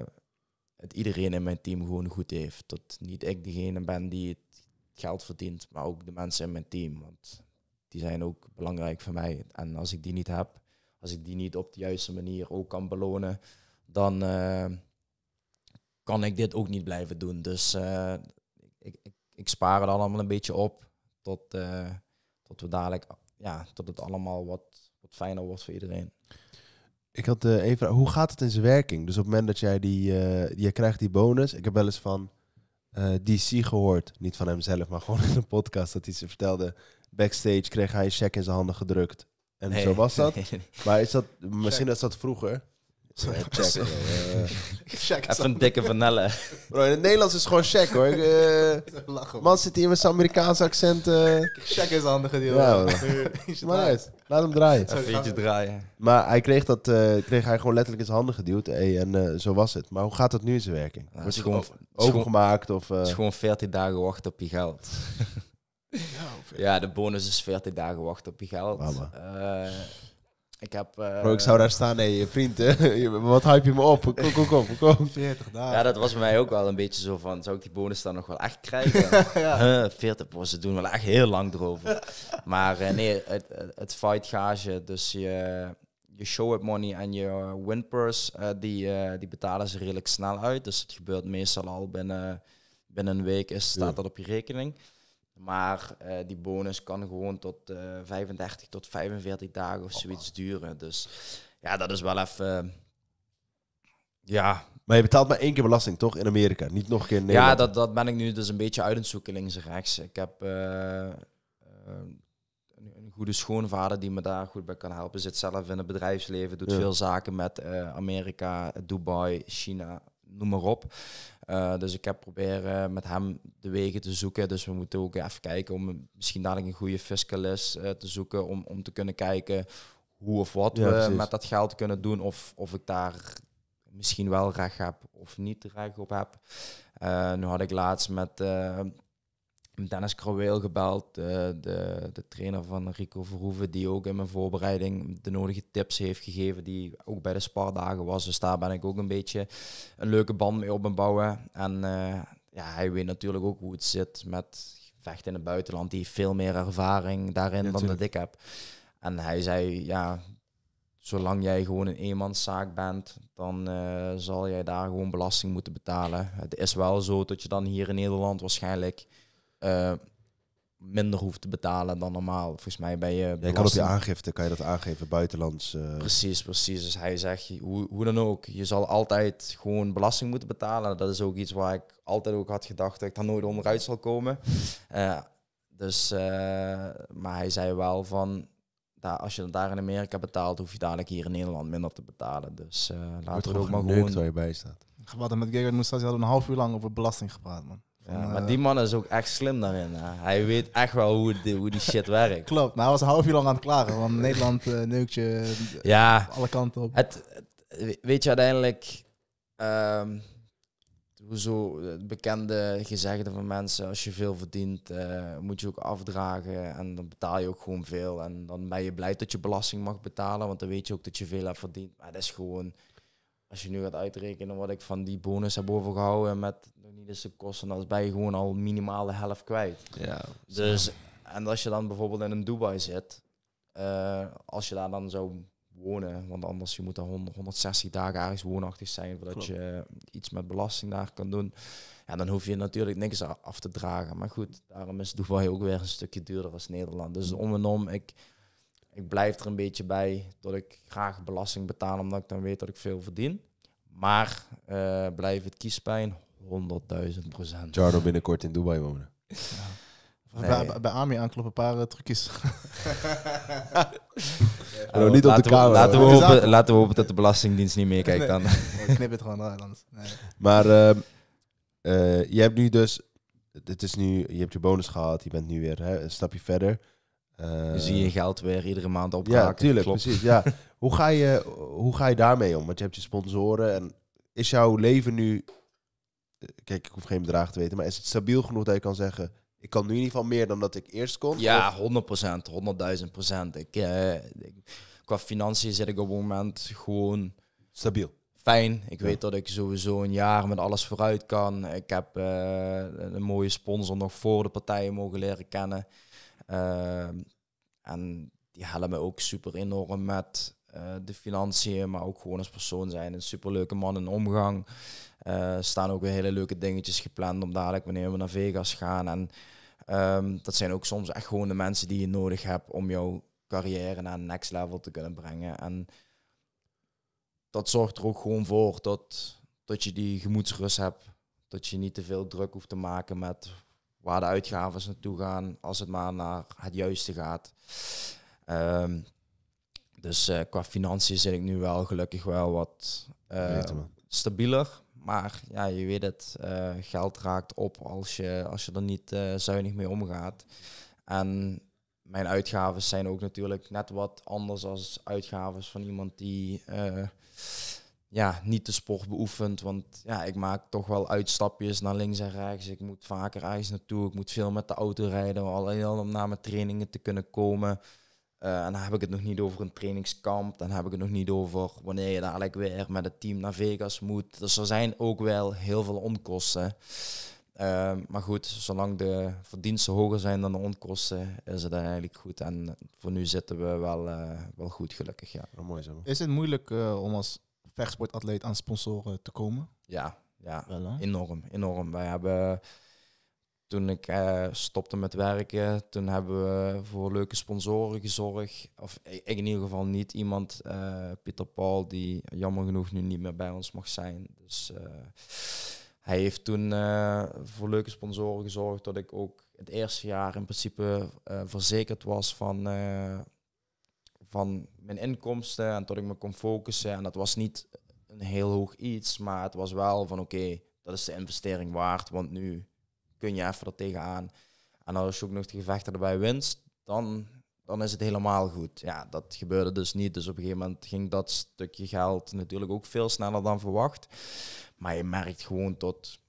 het iedereen in mijn team gewoon goed heeft. Dat niet ik degene ben die het geld verdient, maar ook de mensen in mijn team. Want die zijn ook belangrijk voor mij. En als ik die niet heb, als ik die niet op de juiste manier ook kan belonen, dan eh, kan ik dit ook niet blijven doen. Dus ik, ik, ik, spaar het allemaal een beetje op tot tot we dadelijk, ja, tot het allemaal wat, wat fijner wordt voor iedereen. Ik had uh, even, hoe gaat het in zijn werking? Dus op het moment dat jij die, uh, je krijgt die bonus, ik heb wel eens van eh, DC gehoord, niet van hemzelf, maar gewoon in een podcast dat hij ze vertelde. Backstage kreeg hij een check in zijn handen gedrukt. En zo was dat. maar is dat, misschien was dat vroeger. Check. Even een dikke vanelle. Bro, in het Nederlands is gewoon check hoor. Eh, lachen, man zit hier met zijn Amerikaans accent. eh. Check is handig die Ja, maar Laat hem draaien. Even draaien. Maar hij kreeg, dat, eh, kreeg hij gewoon letterlijk in zijn handen geduwd. Hey, eh, en zo was het. Maar hoe gaat dat nu in zijn werking? Wordt gewoon- het overgemaakt? Of, is gewoon 14 dagen wachten op je geld. Ja, de bonus is 40 dagen wachten op je geld. Ik heb... zou daar staan. Nee, hey, vriend, wat hype je me op? Kom, kom, kom, kom. 40 dagen. Ja, dat was bij mij ook wel een beetje zo van, zou ik die bonus dan nog wel echt krijgen? huh, 40, bro, ze doen wel echt heel lang erover. maar eh, nee, het, het fight dus je, je show-up money en je win purse, eh, die, eh, die betalen ze redelijk snel uit. Dus het gebeurt meestal al binnen, binnen een week, is, staat dat op je rekening. Maar eh, die bonus kan gewoon tot uh, eh, 35 tot 45 dagen of zoiets duren. Dus ja, dat is wel even. ja. Maar je betaalt maar één keer belasting, toch? In Amerika, niet nog een keer Ja, dat, dat ben ik nu dus een beetje uit het zoeken, links en rechts. Ik heb eh, een goede schoonvader die me daar goed bij kan helpen. Zit zelf in het bedrijfsleven, doet veel zaken met Amerika, Dubai, China, noem maar op. Eh, dus ik heb proberen met hem de wegen te zoeken. Dus we moeten ook even kijken om misschien dadelijk een goede fiscalist uh, te zoeken. Om, om te kunnen kijken hoe of wat we met dat geld kunnen doen. Of, of ik daar misschien wel recht heb of niet recht op heb. Eh, nu had ik laatst met Dennis Kraweel gebeld, de, eh, de, de, trainer van Rico Verhoeven, die ook in mijn voorbereiding de nodige tips heeft gegeven, die ook bij de spaardagen was. Dus daar ben ik ook een beetje een leuke band mee op bouwen. En eh, ja, hij weet natuurlijk ook hoe het zit met vechten in het buitenland. Die heeft veel meer ervaring daarin dan dat ik heb. En hij zei, ja, zolang jij gewoon een eenmanszaak bent, dan eh, zal jij daar gewoon belasting moeten betalen. Het is wel zo dat je dan hier in Nederland waarschijnlijk eh, minder hoeft te betalen dan normaal. Volgens mij bij je. Belasting. je kan op je aangifte kan je dat aangeven, buitenlands. Eh. Precies, precies. Dus hij zegt, hoe, hoe dan ook, je zal altijd gewoon belasting moeten betalen. Dat is ook iets waar ik altijd ook had gedacht dat ik daar nooit onderuit zal komen. Eh, dus, maar hij zei wel van, daar, als je dat daar in Amerika betaalt, hoef je dadelijk hier in Nederland minder te betalen. Dus laten we ook maar gewoon... waar je bij staat. Wat met Gerard ze hadden een half uur lang over belasting gepraat, man. Eh. maar die man is ook echt slim daarin. Hè. Hij weet echt wel hoe, die, hoe die shit werkt. Klopt, maar hij was een half uur lang aan het klagen. Want Nederland uh, eh, neukt je alle kanten op. Het, weet je uiteindelijk, um, hoezo het bekende gezegde van mensen: als je veel verdient, eh, moet je ook afdragen. En dan betaal je ook gewoon veel. En dan ben je blij dat je belasting mag betalen, want dan weet je ook dat je veel hebt verdiend. Maar dat is gewoon als je nu gaat uitrekenen wat ik van die bonus heb overgehouden met is de kosten. Dan bij je gewoon al minimaal de helft kwijt. Ja. Dus, en als je dan bijvoorbeeld in een Dubai zit, eh, als je daar dan zou wonen, want anders je moet dan 160 dagen ergens woonachtig zijn voordat je iets met belasting daar kan doen. En dan hoef je natuurlijk niks af te dragen. Maar goed, daarom is Dubai ook weer een stukje duurder als Nederland. Dus om en om, ik, ik blijf er een beetje bij dat ik graag belasting betaal, omdat ik dan weet dat ik veel verdien. Maar uh, blijf het kiespijn 100.000 procent. Jardo binnenkort in Dubai wonen. Bij, bij, Ami aankloppen, een paar eh, trucjes. Hallo, niet op de camera. Laten we, hopen, laten we hopen dat de Belastingdienst niet meekijkt dan. Ik knip het gewoon eruit anders. Nee. Maar ehm, eh, je hebt nu dus... Dit is nu, je hebt je bonus gehad, je bent nu weer een stapje verder. Je eh, Zie je geld weer iedere maand opkraken. Ja, tuurlijk, precies. Ja. hoe, ga je, hoe ga je daarmee om? Want je hebt je sponsoren en is jouw leven nu kijk, ik hoef geen bedrag te weten, maar is het stabiel genoeg dat je kan zeggen, ik kan nu in ieder geval meer dan dat ik eerst kon? Ja, 100%, 100.000 procent. Ik, eh, ik, qua financiën zit ik op het moment gewoon... Stabiel? Fijn. Ik weet dat ik sowieso een jaar met alles vooruit kan. Ik heb eh, een mooie sponsor nog voor de partijen mogen leren kennen. Ehm, en die helpen me ook super enorm met eh, de financiën, maar ook gewoon als persoon zijn. Een superleuke man in omgang. Uh, staan ook weer hele leuke dingetjes gepland om dadelijk wanneer we naar Vegas gaan. En ehm, dat zijn ook soms echt gewoon de mensen die je nodig hebt om jouw carrière naar een next level te kunnen brengen. En dat zorgt er ook gewoon voor dat, dat je die gemoedsrust hebt. Dat je niet te veel druk hoeft te maken met waar de uitgaven naartoe gaan, als het maar naar het juiste gaat. Ehm, dus eh, qua financiën zit ik nu wel gelukkig wel wat uh, stabieler. Maar ja, je weet het, eh, geld raakt op als je, als je er niet eh, zuinig mee omgaat. En mijn uitgaven zijn ook natuurlijk net wat anders als uitgaven van iemand die eh, ja, niet de sport beoefent. Want ja, ik maak toch wel uitstapjes naar links en rechts. Ik moet vaker ergens naartoe. Ik moet veel met de auto rijden. Alleen al om naar mijn trainingen te kunnen komen. Eh, en dan heb ik het nog niet over een trainingskamp. Dan heb ik het nog niet over wanneer je dadelijk weer met het team naar Vegas moet. Dus er zijn ook wel heel veel onkosten. Eh, maar goed, zolang de verdiensten hoger zijn dan de onkosten, is het eigenlijk goed. En voor nu zitten we wel, eh, wel goed, gelukkig. Ja. mooi zo. Is het moeilijk om als vechtsportatleet aan sponsoren te komen? Ja, ja enorm. enorm. Wij hebben toen ik eh, stopte met werken, toen hebben we voor leuke sponsoren gezorgd. Of ik in ieder geval niet iemand, uh, Pieter Paul, die jammer genoeg nu niet meer bij ons mag zijn. Dus eh, hij heeft toen voor leuke sponsoren gezorgd dat ik ook het eerste jaar in principe verzekerd was van, van mijn inkomsten en dat ik me kon focussen. En dat was niet een heel hoog iets, maar het was wel van oké, dat is de investering waard, want nu kun je even er tegenaan. En als je ook nog de gevechten erbij winst, dan, dan is het helemaal goed. Ja, dat gebeurde dus niet. Dus op een gegeven moment ging dat stukje geld natuurlijk ook veel sneller dan verwacht. Maar je merkt gewoon dat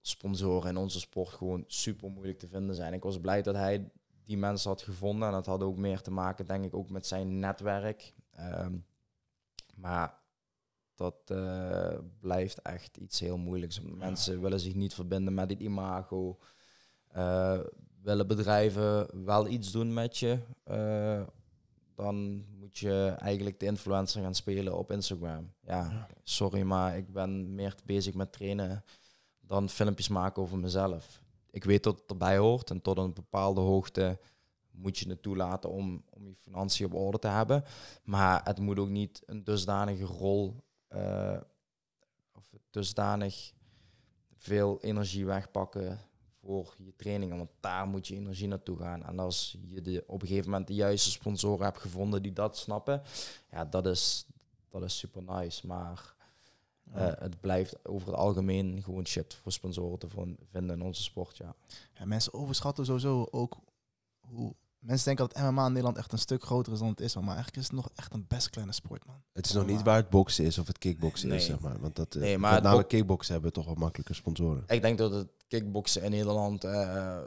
sponsoren in onze sport gewoon super moeilijk te vinden zijn. Ik was blij dat hij die mensen had gevonden. En dat had ook meer te maken, denk ik, ook met zijn netwerk. Ehm, maar dat eh, blijft echt iets heel moeilijks. Mensen willen zich niet verbinden met het imago. Eh, willen bedrijven wel iets doen met je, eh, dan moet je eigenlijk de influencer gaan spelen op Instagram. Ja, sorry, maar ik ben meer bezig met trainen dan filmpjes maken over mezelf. Ik weet dat het erbij hoort en tot een bepaalde hoogte moet je het toelaten om, om je financiën op orde te hebben. Maar het moet ook niet een dusdanige rol eh, of dusdanig veel energie wegpakken voor je trainingen. Want daar moet je energie naartoe gaan. En als je de, op een gegeven moment de juiste sponsoren hebt gevonden die dat snappen, ja, dat is, dat is super nice. Maar eh, het blijft over het algemeen gewoon shit voor sponsoren te vinden in onze sport. Ja. ja mensen overschatten sowieso ook hoe Mensen denken dat MMA in Nederland echt een stuk groter is dan het is, maar eigenlijk is het nog echt een best kleine sport, man. Het is nog niet waar het boksen is of het kickboksen is, zeg maar. Want dat, eh, nee, maar met name kickboksen hebben toch wat makkelijker sponsoren. Ik denk dat het kickboksen in Nederland eh,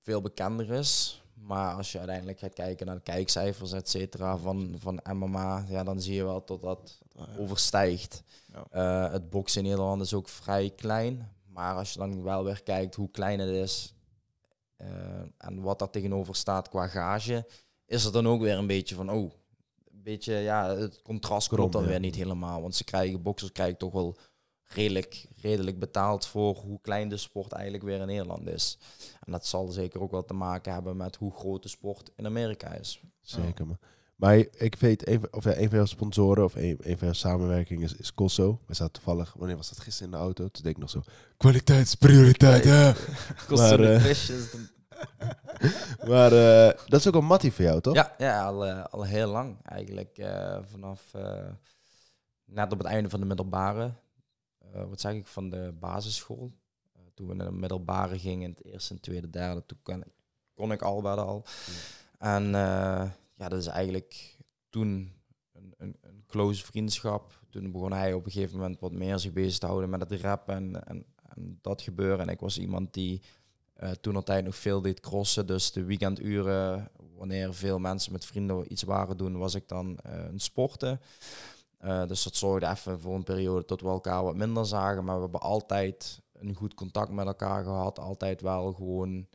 veel bekender is. Maar als je uiteindelijk gaat kijken naar de kijkcijfers, et cetera, van, van MMA, ja, dan zie je wel dat dat overstijgt. Eh, het boksen in Nederland is ook vrij klein. Maar als je dan wel weer kijkt hoe klein het is eh, en wat daar tegenover staat qua gage, is er dan ook weer een beetje van, oh, een beetje, ja, het contrast klopt dan weer niet helemaal. Want ze krijgen, boxers krijgen toch wel redelijk, redelijk betaald voor hoe klein de sport eigenlijk weer in Nederland is. En dat zal zeker ook wel te maken hebben met hoe groot de sport in Amerika is. Zeker, man. Maar ik weet, een, of ja, een van jouw sponsoren of een, een van jouw samenwerkingen is, is We zaten toevallig, wanneer was dat gisteren in de auto? Toen denk ik nog zo, kwaliteitsprioriteit. Eh, is prioriteit, hè? maar eh, dat is ook een mattie voor jou, toch? Ja, ja al, eh, al heel lang eigenlijk. Eh, vanaf net op het einde van de middelbare. wat zeg ik, van de basisschool. toen we naar de middelbare gingen, in het eerste en tweede, derde, toen kon ik, kon ik al al. En ja, dat is eigenlijk toen een, een, een, close vriendschap. Toen begon hij op een gegeven moment wat meer zich bezig te houden met het rap en, en, en dat gebeuren. En ik was iemand die eh, toen altijd nog veel deed crossen, dus de weekenduren, wanneer veel mensen met vrienden iets waren doen, was ik dan eh, een sporten. Eh, dus dat zorgde even voor een periode dat we elkaar wat minder zagen, maar we hebben altijd een goed contact met elkaar gehad, altijd wel gewoon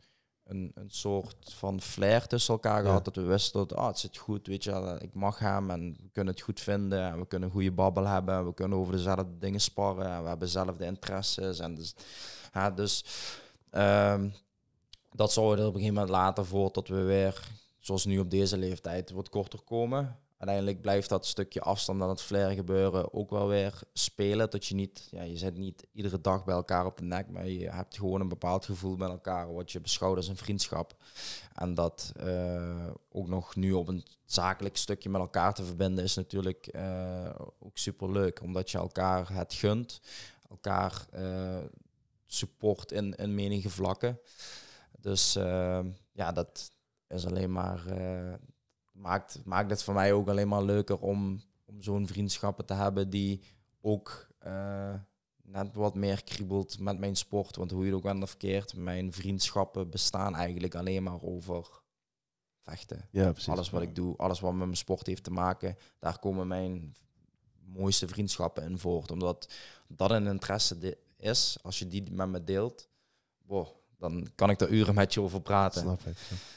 een, een soort van flair tussen elkaar gehad, dat we wisten dat ah, het zit goed, weet je, ik mag hem en we kunnen het goed vinden en we kunnen een goede babbel hebben en we kunnen over dezelfde dingen sparren en we hebben dezelfde interesses en dus... Ja, dus Ehm, dat zou er op een gegeven moment later voor dat we weer, zoals nu op deze leeftijd, wat korter komen. Uiteindelijk blijft dat stukje afstand aan het flair gebeuren ook wel weer spelen. Dat je niet, ja, je zit niet iedere dag bij elkaar op de nek, maar je hebt gewoon een bepaald gevoel met elkaar, wat je beschouwt als een vriendschap. En dat eh, ook nog nu op een zakelijk stukje met elkaar te verbinden is natuurlijk uh, ook superleuk, omdat je elkaar het gunt elkaar eh, support in, in menige vlakken. Dus ehm, ja, dat is alleen maar. Eh, maakt, maakt het voor mij ook alleen maar leuker om, om zo'n vriendschappen te hebben die ook eh, net wat meer kriebelt met mijn sport. Want hoe je het ook aan verkeerd, mijn vriendschappen bestaan eigenlijk alleen maar over vechten. Ja, precies. Alles wat ik doe, alles wat met mijn sport heeft te maken, daar komen mijn mooiste vriendschappen in voort. Omdat dat een interesse is, als je die met me deelt, wow, dan kan ik er uren met je over praten. Snap ik.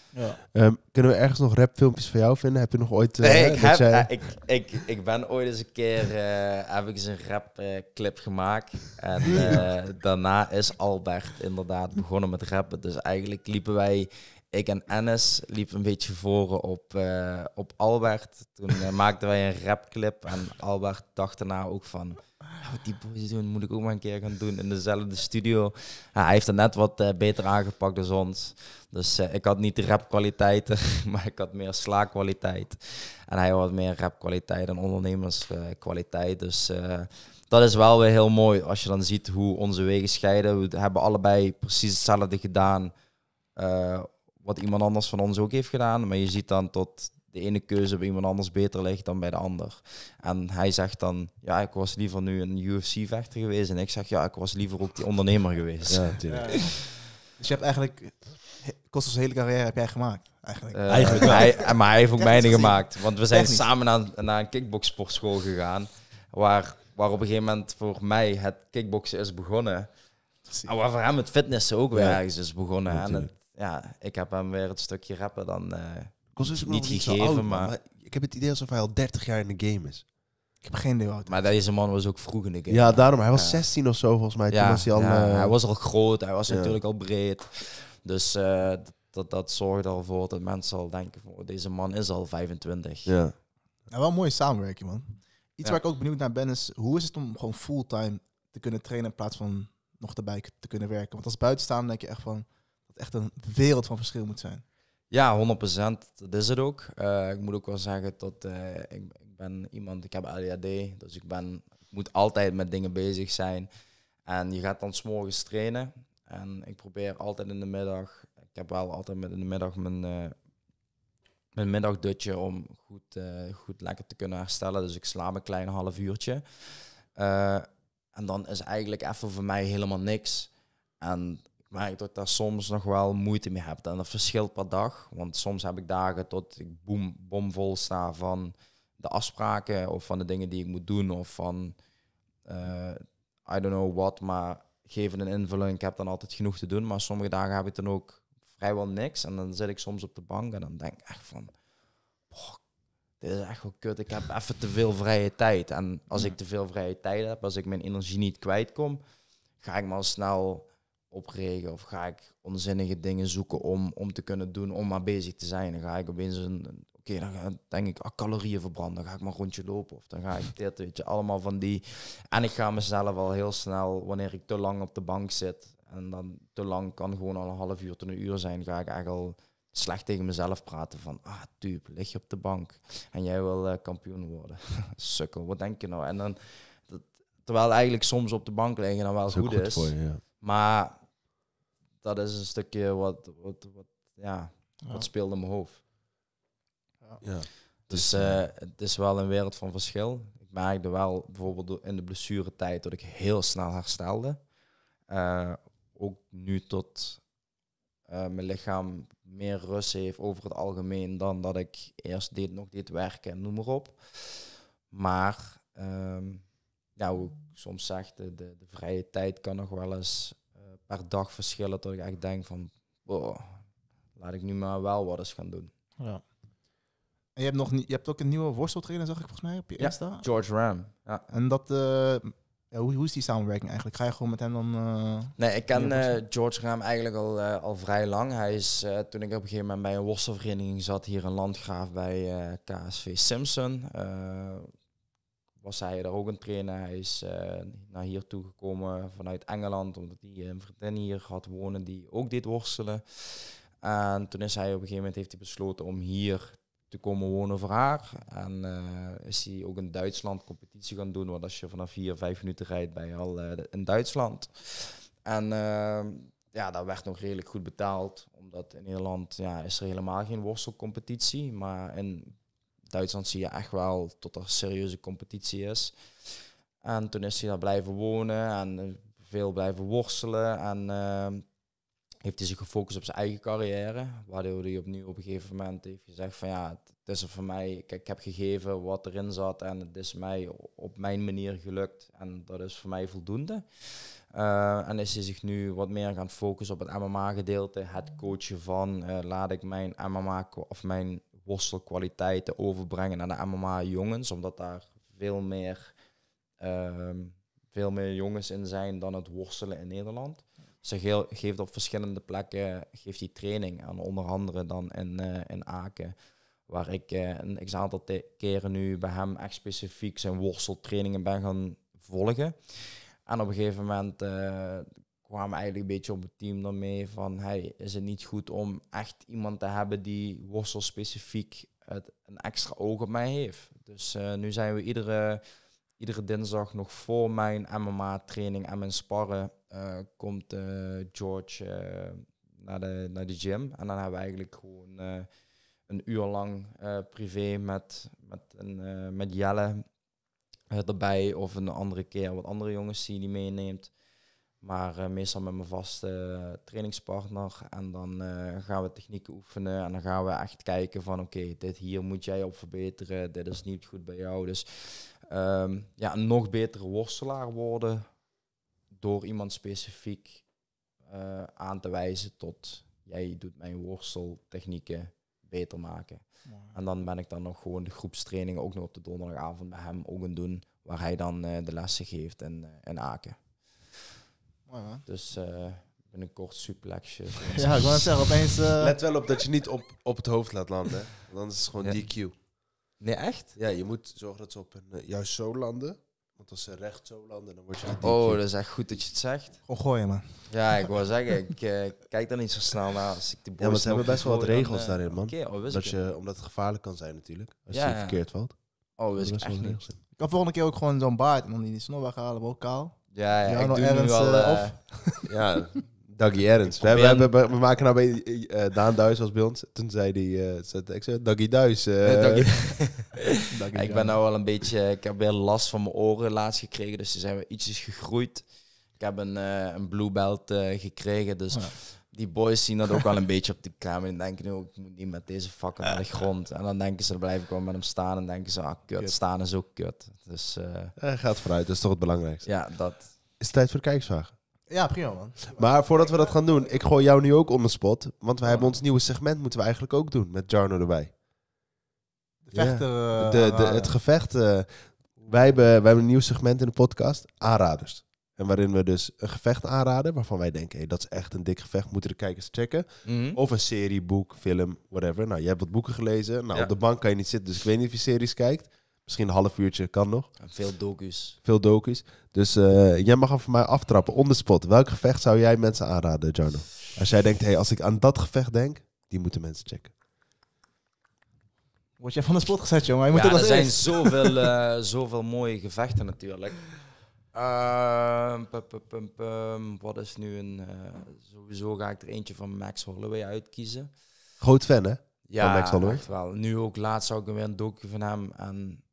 Ja. Ehm, kunnen we ergens nog filmpjes van jou vinden? Heb je nog ooit... Eh, nee, ik, heb, eh, ik, ik, ben ooit eens een keer... Uh, heb ik eens een clip gemaakt. En daarna is Albert inderdaad begonnen met rappen. Dus eigenlijk liepen wij... Ik en Ennis liepen een beetje voren op, op Albert. Toen maakten wij een rap clip En Albert dacht daarna ook van Ah, die boys doen, moet ik ook maar een keer gaan doen in dezelfde studio. Ah, hij heeft het net wat eh, beter aangepakt dan ons. Dus eh, ik had niet de rapkwaliteiten, maar ik had meer slaakkwaliteit. En hij had meer rapkwaliteit en ondernemerskwaliteit. dus eh, dat is wel weer heel mooi als je dan ziet hoe onze wegen scheiden. We hebben allebei precies hetzelfde gedaan. wat iemand anders van ons ook heeft gedaan. Maar je ziet dan tot de ene keuze bij iemand anders beter ligt dan bij de ander. En hij zegt dan, ja, ik was liever nu een UFC-vechter geweest. En ik zeg, ja, ik was liever ook die ondernemer geweest. Ja, natuurlijk. Dus je hebt eigenlijk, kost zijn dus hele carrière heb jij gemaakt. Eigenlijk. Eh, eigenlijk eh, maar hij heeft ook mijne gemaakt. Want we zijn samen naar, een kickboxsportschool gegaan. Waar, waar op een gegeven moment voor mij het kickboksen is begonnen. En waar voor hem het fitnessen ook weer ergens is begonnen. En ja, ik heb hem weer het stukje rappen dan... Eh, niet niet gegeven, maar... Ik heb het idee alsof hij al 30 jaar in de game is. Ik heb geen idee wat Maar deze man was ook vroeg in de game. Ja, daarom. Hij was 16 of zo volgens mij. Toen hij al... ja, eh, hij was al groot, hij was natuurlijk al breed. Dus eh, dat, dat zorgde ervoor dat mensen al denken, van, oh, deze man is al 25. Ja. Ja, wel een mooie samenwerking, man. Iets waar ik ook benieuwd naar ben is, hoe is het om gewoon fulltime te kunnen trainen in plaats van nog erbij te kunnen werken? Want als buitenstaander denk je echt van, dat echt een wereld van verschil moet zijn. Ja, 100%. Dat is het ook. Eh, ik moet ook wel zeggen dat eh, ik, ik, ben iemand, ik heb ADHD, dus ik, ben, moet altijd met dingen bezig zijn. En je gaat dan s'morgens trainen. En ik probeer altijd in de middag, ik heb wel altijd met in de middag mijn, uh, mijn middagdutje om goed, goed lekker te kunnen herstellen. Dus ik slaap een klein half uurtje. en dan is eigenlijk even voor mij helemaal niks. En maar dat ik daar soms nog wel moeite mee heb. En dat verschilt per dag. Want soms heb ik dagen tot ik boom, bomvol sta van de afspraken of van de dingen die ik moet doen of van eh, I don't know what, maar geven een invulling. Ik heb dan altijd genoeg te doen, maar sommige dagen heb ik dan ook vrijwel niks. En dan zit ik soms op de bank en dan denk ik echt van, dit is echt wel kut. Ik heb even te veel vrije tijd. En als ik te veel vrije tijd heb, als ik mijn energie niet kwijtkom, ga ik maar snel opregen of ga ik onzinnige dingen zoeken om, om te kunnen doen, om maar bezig te zijn. Dan ga ik opeens een, oké, dan denk ik, ah, calorieën verbranden, dan ga ik maar een rondje lopen of dan ga ik dit, weet je, allemaal van die. En ik ga mezelf al heel snel, wanneer ik te lang op de bank zit en dan te lang kan gewoon al een half uur tot een uur zijn, ga ik echt al slecht tegen mezelf praten van, ah, tuup, lig je op de bank en jij wil eh, kampioen worden. Sukkel, wat denk je nou? En dan, terwijl eigenlijk soms op de bank liggen dan wel goed, goed is. Maar dat is een stukje wat, wat, wat, ja, wat speelt in mijn hoofd. Ja. ja. Dus, dus eh, eh, het is wel een wereld van verschil. Ik merkte wel bijvoorbeeld in de blessuretijd dat ik heel snel herstelde. Eh, ook nu tot mijn lichaam meer rust heeft over het algemeen dan dat ik eerst deed, nog deed werken en noem maar op. Maar um, ja, hoe ik soms zeg, de, de vrije tijd kan nog wel eens dag verschillen tot ik echt denk van, oh, laat ik nu maar wel wat eens gaan doen. Ja. En je hebt, nog niet, je hebt ook een nieuwe worsteltrainer, zag ik volgens mij, op je ja, Insta? George Ram. Ja. En dat, eh, hoe, hoe, is die samenwerking eigenlijk? Ga je gewoon met hem dan... Eh, nee, ik ken eh, George Ram eigenlijk al, al vrij lang. Hij is, toen ik op een gegeven moment bij een worstelvereniging zat, hier in Landgraaf bij KSV Simpson was hij daar ook een trainer? Hij is eh, naar hier toe gekomen vanuit Engeland, omdat hij een vriendin hier had wonen die ook dit worstelen. En toen is hij op een gegeven moment heeft hij besloten om hier te komen wonen voor haar. En eh, is hij ook in Duitsland competitie gaan doen, want als je vanaf vier, vijf minuten rijdt bij al eh, in Duitsland. En ehm, ja, daar werd nog redelijk goed betaald. Omdat in Nederland ja, is er helemaal geen worstelcompetitie. Maar in Duitsland zie je echt wel tot er serieuze competitie is. En toen is hij daar blijven wonen en eh, veel blijven worstelen. En eh, heeft hij zich gefocust op zijn eigen carrière. Waardoor hij opnieuw op een gegeven moment heeft gezegd van ja, het is er voor mij. Kijk, ik heb gegeven wat erin zat en het is mij op mijn manier gelukt. En dat is voor mij voldoende. Eh, en is hij zich nu wat meer gaan focussen op het MMA-gedeelte, het coachen van laat ik mijn MMA of mijn worstelkwaliteiten overbrengen naar de MMA-jongens, omdat daar veel meer, ehm, veel meer jongens in zijn dan het worstelen in Nederland. Ze dus geeft op verschillende plekken geeft die training aan, onder andere dan in, eh, in Aken. Waar ik eh, een aantal keren nu bij hem echt specifiek zijn worsteltrainingen ben gaan volgen. En op een gegeven moment eh, kwamen eigenlijk een beetje op het team mee van, hey, is het niet goed om echt iemand te hebben die worstel specifiek het, een extra oog op mij heeft. Dus eh, nu zijn we iedere, iedere dinsdag nog voor mijn MMA-training en mijn sparren, eh, komt eh, George naar, de, naar de gym. En dan hebben we eigenlijk gewoon een uur lang privé met, met, een, met Jelle erbij of een andere keer wat andere jongens die die meeneemt. Maar eh, meestal met mijn vaste eh, trainingspartner. En dan eh, gaan we technieken oefenen. En dan gaan we echt kijken van oké, dit hier moet jij op verbeteren. Dit is niet goed bij jou. Dus ehm, ja, een nog betere worstelaar worden door iemand specifiek aan te wijzen tot jij doet mijn worsteltechnieken beter maken. En dan ben ik dan nog gewoon de groepstrainingen ook nog op de donderdagavond bij hem ook gaan doen, waar hij dan de lessen geeft en, en Aken dus man. Dus eh, binnenkort suplexje. ja, ik wou zeggen, opeens... Eh, Let wel op dat je niet op, op het hoofd laat landen. Dan is het gewoon DQ. Nee, echt? Ja, je moet zorgen dat ze op een, eh, juist zo landen. Want als ze recht zo landen, dan word je... Oh, dat is echt goed dat je het zegt. Gewoon gooien, man. Ja, ik wou zeggen, ik kijk dan niet zo snel naar als ik die boys Ja, maar ze hebben best wel wat regels daarin, man. Oh, dat je, omdat het gevaarlijk kan zijn natuurlijk, als ja, je verkeerd valt. Oh, wist ik echt niet. Ik kan volgende keer ook gewoon zo'n baard en dan die snor weghalen, ook kaal. Ja, ja, ik doe nu al... Eh, of? Eh, ja, Dougie Ernst. We, we, maken nou bij eh, Daan Duis was bij ons. Toen zei hij, eh ik zei, Dougie Duis. Eh. ik ben nou wel een beetje, ik heb weer last van mijn oren laatst gekregen, dus ze zijn we ietsjes gegroeid. Ik heb een, eh, een blue belt gekregen, dus die boys zien dat ook wel een beetje op de kamer. En denken, nu oh, ik moet niet met deze vakken naar de grond. En dan denken ze, dan blijven ik met hem staan. En denken ze, ah, kut, staan is ook kut. Dus, eh, gaat vooruit, dat is toch het belangrijkste. Ja, dat... Is het tijd voor de kijksvragen? Ja, prima man. Maar voordat we dat gaan doen, ik gooi jou nu ook onder de spot. Want we hebben ons nieuwe segment, moeten we eigenlijk ook doen, met Jarno erbij. De vechter... Eh, de, de, het gevecht. Uh, wij, hebben, wij hebben een nieuw segment in de podcast, aanraders. En waarin we dus een gevecht aanraden waarvan wij denken, hey, dat is echt een dik gevecht, moeten de kijkers checken. Mhm. Of een serie, boek, film, whatever. Nou, je hebt wat boeken gelezen. Nou, op de bank kan je niet zitten, dus ik weet niet of je series kijkt. Misschien een half uurtje kan nog. veel docu's. Veel docu's. Dus eh, jij mag van mij aftrappen, on the spot. Welk gevecht zou jij mensen aanraden, Jarno? Als jij denkt, hey, als ik aan dat gevecht denk, die moeten mensen checken. Word jij van de spot gezet, jongen? Je moet ja, er zijn zoveel, eh, zoveel mooie gevechten natuurlijk. Ehm, wat is nu een. Eh, sowieso ga ik er eentje van Max Holloway uitkiezen. Groot fan, hè? Ja, van Max Holloway. wel. Nu ook laatst zou ik weer een docu van hem. En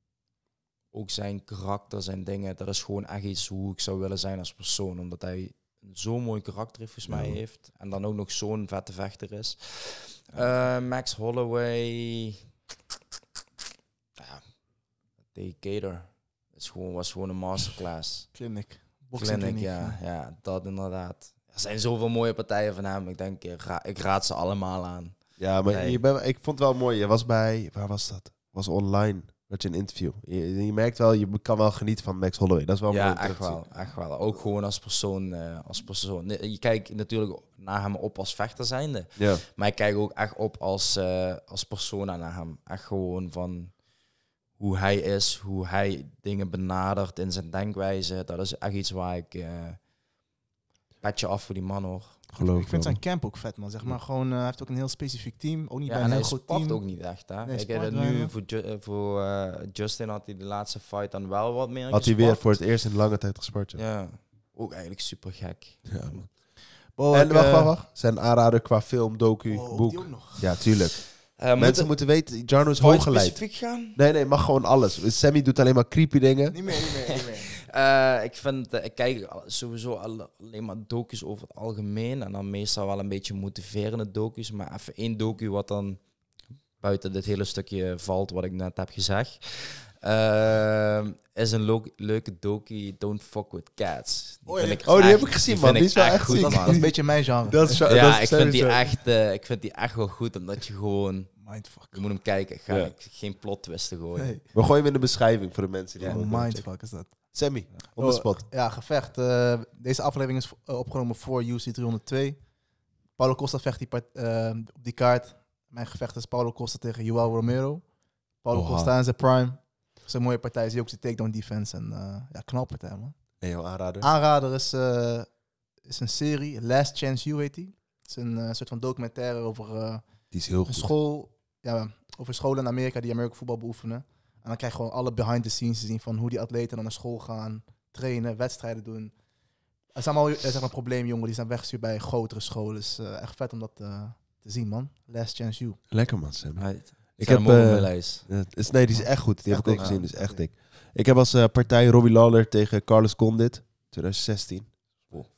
ook zijn karakter, zijn dingen. Dat is gewoon echt iets hoe ik zou willen zijn als persoon. Omdat hij zo'n mooi karakter volgens mij heeft. En dan ook nog zo'n vette vechter is. Ehm, Max Holloway. Ja, Gator gewoon, was gewoon een masterclass. Clinic. clinic, ja, ja, dat inderdaad. Er zijn zoveel mooie partijen van hem. Ik denk, ik, ik raad ze allemaal aan. Ja, maar je ben, ik vond het wel mooi. Je was bij, waar was dat? Was online. Dat je een interview. Je, merkt wel, je kan wel genieten van Max Holloway. Dat is wel ja, echt wel, echt wel. Ook gewoon als persoon. Eh, als persoon. Je kijkt natuurlijk naar hem op als vechter zijnde. Ja. Maar ik kijk ook echt op als, eh, als persona naar hem. Echt gewoon van hoe hij is, hoe hij dingen benadert in zijn denkwijze. Dat is echt iets waar ik uh, petje af voor die man hoor. Geloof ik vind zijn camp ook vet man. Zeg maar gewoon, eh, hij heeft ook een heel specifiek team. Ook niet ja, bij een heel team. ook niet echt hè. ik heb het nu voor, eh, voor Justin had hij de laatste fight dan wel wat meer Had hij weer voor het eerst in lange tijd gespart. Ja, ook eigenlijk super gek. Ja, en wacht, wacht, wacht. Zijn aanrader qua film, docu, oh, boek. Ja, tuurlijk. Eh, Mensen moeten, weten, Jarno is hooggeleid. specifiek gaan? Nee, nee, mag gewoon alles. Sammy doet alleen maar creepy dingen. Eh, ik, vind, eh, ik kijk sowieso alleen maar docu's over het algemeen. En dan meestal wel een beetje motiverende docu's. Maar even één docu wat dan buiten dit hele stukje valt wat ik net heb gezegd. Uh, is een leuke doki, Don't Fuck With Cats. Die oh, oh, die heb ik gezien, man. Die is echt goed, Dat, is een beetje mijn genre. Dat is, ja, ik, vind die echt, eh, ik vind die echt wel goed, omdat je gewoon... Mindfuck. Je moet hem kijken, ga ik geen plot twisten gooien. We gooien hem in de beschrijving voor de mensen die... Ja, oh, mindfuck is dat. Sammy, op de oh, spot. Ja, gevecht. Eh, deze aflevering is eh, opgenomen voor UC 302. Paulo Costa vecht die part, op die kaart. Mijn gevecht is Paulo Costa tegen Joao Romero. Paulo Costa in zijn prime is een mooie partij. Zie ook zijn takedown defense. En eh, ja, knap partij, man. nee aanrader? Aanrader is, eh, is een serie, Last Chance U heet die. Het is een eh, soort van documentaire over die is heel een school. Ja, over scholen in Amerika die Amerika voetbal beoefenen. En dan krijg je gewoon alle behind the scenes te zien van hoe die atleten dan naar school gaan, trainen, wedstrijden doen. Er zijn allemaal zeg maar, jongen die zijn weggestuurd bij grotere scholen. is echt vet om dat te zien, man. Last chance you. Lekker, man, Sam. Right. Ik heb, eh, mijn lijst. nee, die is echt goed. Die echt heb ik ook gezien. Die is echt dik. Ik heb als eh, partij Robbie Lawler tegen Carlos Condit. 2016.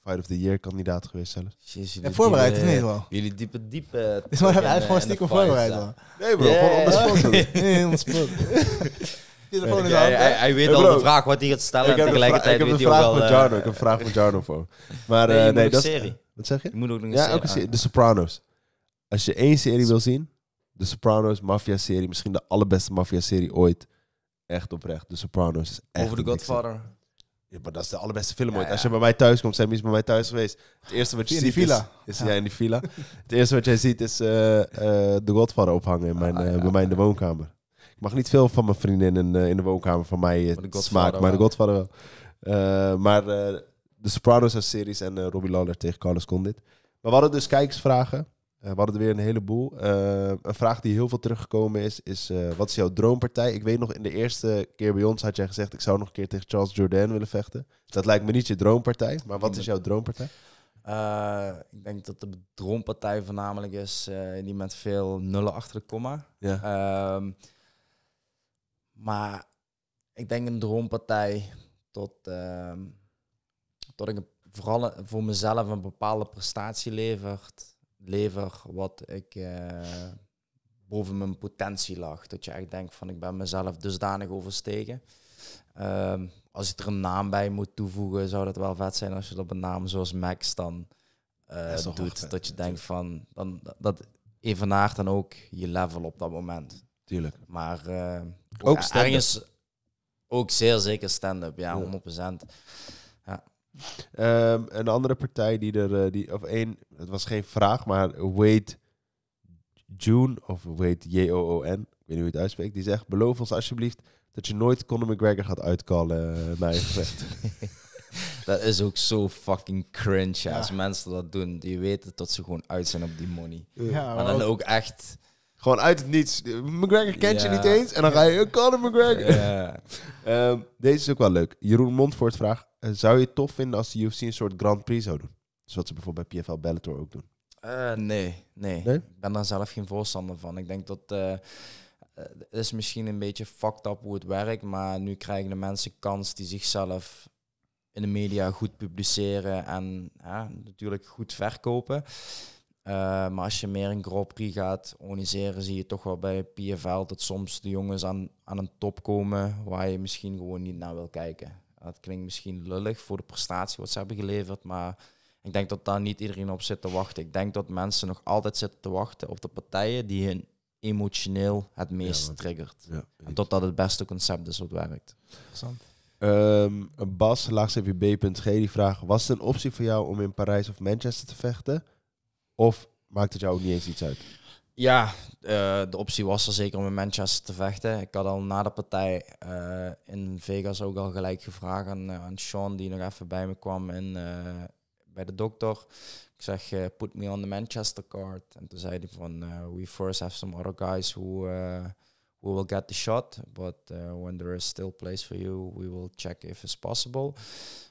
Fight of the Year kandidaat geweest zelf. en voorbereid in ieder geval. Jullie diepe, diepe... Is we hebben eigenlijk gewoon stiekem voorbereid, man. Nee bro, gewoon on the spot. hij, weet al de vraag wat hij gaat stellen ik heb een ik van eh, Jarno, ik heb een vraag van Jarno voor. Maar nee, dat... Wat zeg je? Je moet ook nog ja, serie. Ja, ook serie. De Sopranos. Als je één serie wil zien, de Sopranos, maffia-serie. Misschien de allerbeste maffia-serie ooit. Echt oprecht. De Sopranos is echt... Over The Godfather. Ja, maar dat is de allerbeste film ooit. Als je bij mij thuis komt, zijn mensen bij mij thuis geweest. Het eerste wat je ziet is... ja. in die villa. het eerste wat jij ziet is eh, eh, de uh, The Godfather ophangen in mijn, ah, eh, in de woonkamer. Ik mag niet veel van mijn vrienden in, in de woonkamer van mij smaken, maar The Godfather wel. maar de The Sopranos als series en Robbie Lawler tegen Carlos Condit. Maar we hadden dus kijkersvragen. Eh, we hadden er weer een heleboel. Eh, een vraag die heel veel teruggekomen is, is eh, wat is jouw droompartij? Ik weet nog, in de eerste keer bij ons had jij gezegd, ik zou nog een keer tegen Charles Jordan willen vechten. Dus dat lijkt me niet je droompartij, maar wat is jouw droompartij? ik denk dat de droompartij voornamelijk is uh, die met veel nullen achter de komma. Ja. Ehm, maar ik denk een droompartij tot, ehm, tot ik vooral voor mezelf een bepaalde prestatie levert lever wat ik eh, boven mijn potentie lag. Dat je echt denkt van ik ben mezelf dusdanig overstegen. Ehm, als ik er een naam bij moet toevoegen, zou dat wel vet zijn als je dat een naam zoals Max dan uh, doet. dat je denkt van dan, dat evenaart dan ook je level op dat moment. Tuurlijk. Maar eh, ook, ook ergens dus ook zeer zeker stand-up, ja, ja. 100%. Ehm, een andere partij die er, eh, die, of één, het was geen vraag, maar Wade June, of Wade J-O-O-N, ik weet niet hoe je het uitspreekt, die zegt: beloof ons alsjeblieft dat je nooit Conor McGregor gaat uitkallen eh, naar je gevecht. dat is ook zo fucking cringe als mensen dat doen. Die weten dat ze gewoon uit zijn op die money. Ja, maar dan ook echt. Gewoon uit het niets. McGregor kent je niet eens en dan ga je oh, Conor McGregor. Ehm, deze is ook wel leuk. Jeroen Montfort vraagt: eh, zou je het tof vinden als de UFC een soort Grand Prix zou doen? zoals dus ze bijvoorbeeld bij PFL Bellator ook doen. Eh, nee, nee, Ik ben daar zelf geen voorstander van. Ik denk dat. Uh, het is misschien een beetje fucked up hoe het werkt, maar nu krijgen de mensen kans die zichzelf in de media goed publiceren en ja, natuurlijk goed verkopen. maar als je meer een Grand Prix gaat organiseren, zie je toch wel bij PFL dat soms de jongens aan, aan een top komen waar je misschien gewoon niet naar wil kijken. Het klinkt misschien lullig voor de prestatie wat ze hebben geleverd, maar ik denk dat daar niet iedereen op zit te wachten. Ik denk dat mensen nog altijd zitten te wachten op de partijen die hun emotioneel het meest ja, triggert. en tot dat het beste concept is wat werkt. Interessant. Um, Bas, B.G die vraagt... Was het een optie voor jou om in Parijs of Manchester te vechten? Of maakt het jou ook niet eens iets uit? Ja, eh, de optie was er zeker om in Manchester te vechten. Ik had al na de partij eh, in Vegas ook al gelijk gevraagd aan, eh, aan, Sean, die nog even bij me kwam in, bij de dokter. Ik zeg, put me on the Manchester card. En toen zei hij van, we first have some other guys who, who will get the shot. But when there is still place for you, we will check if it's possible.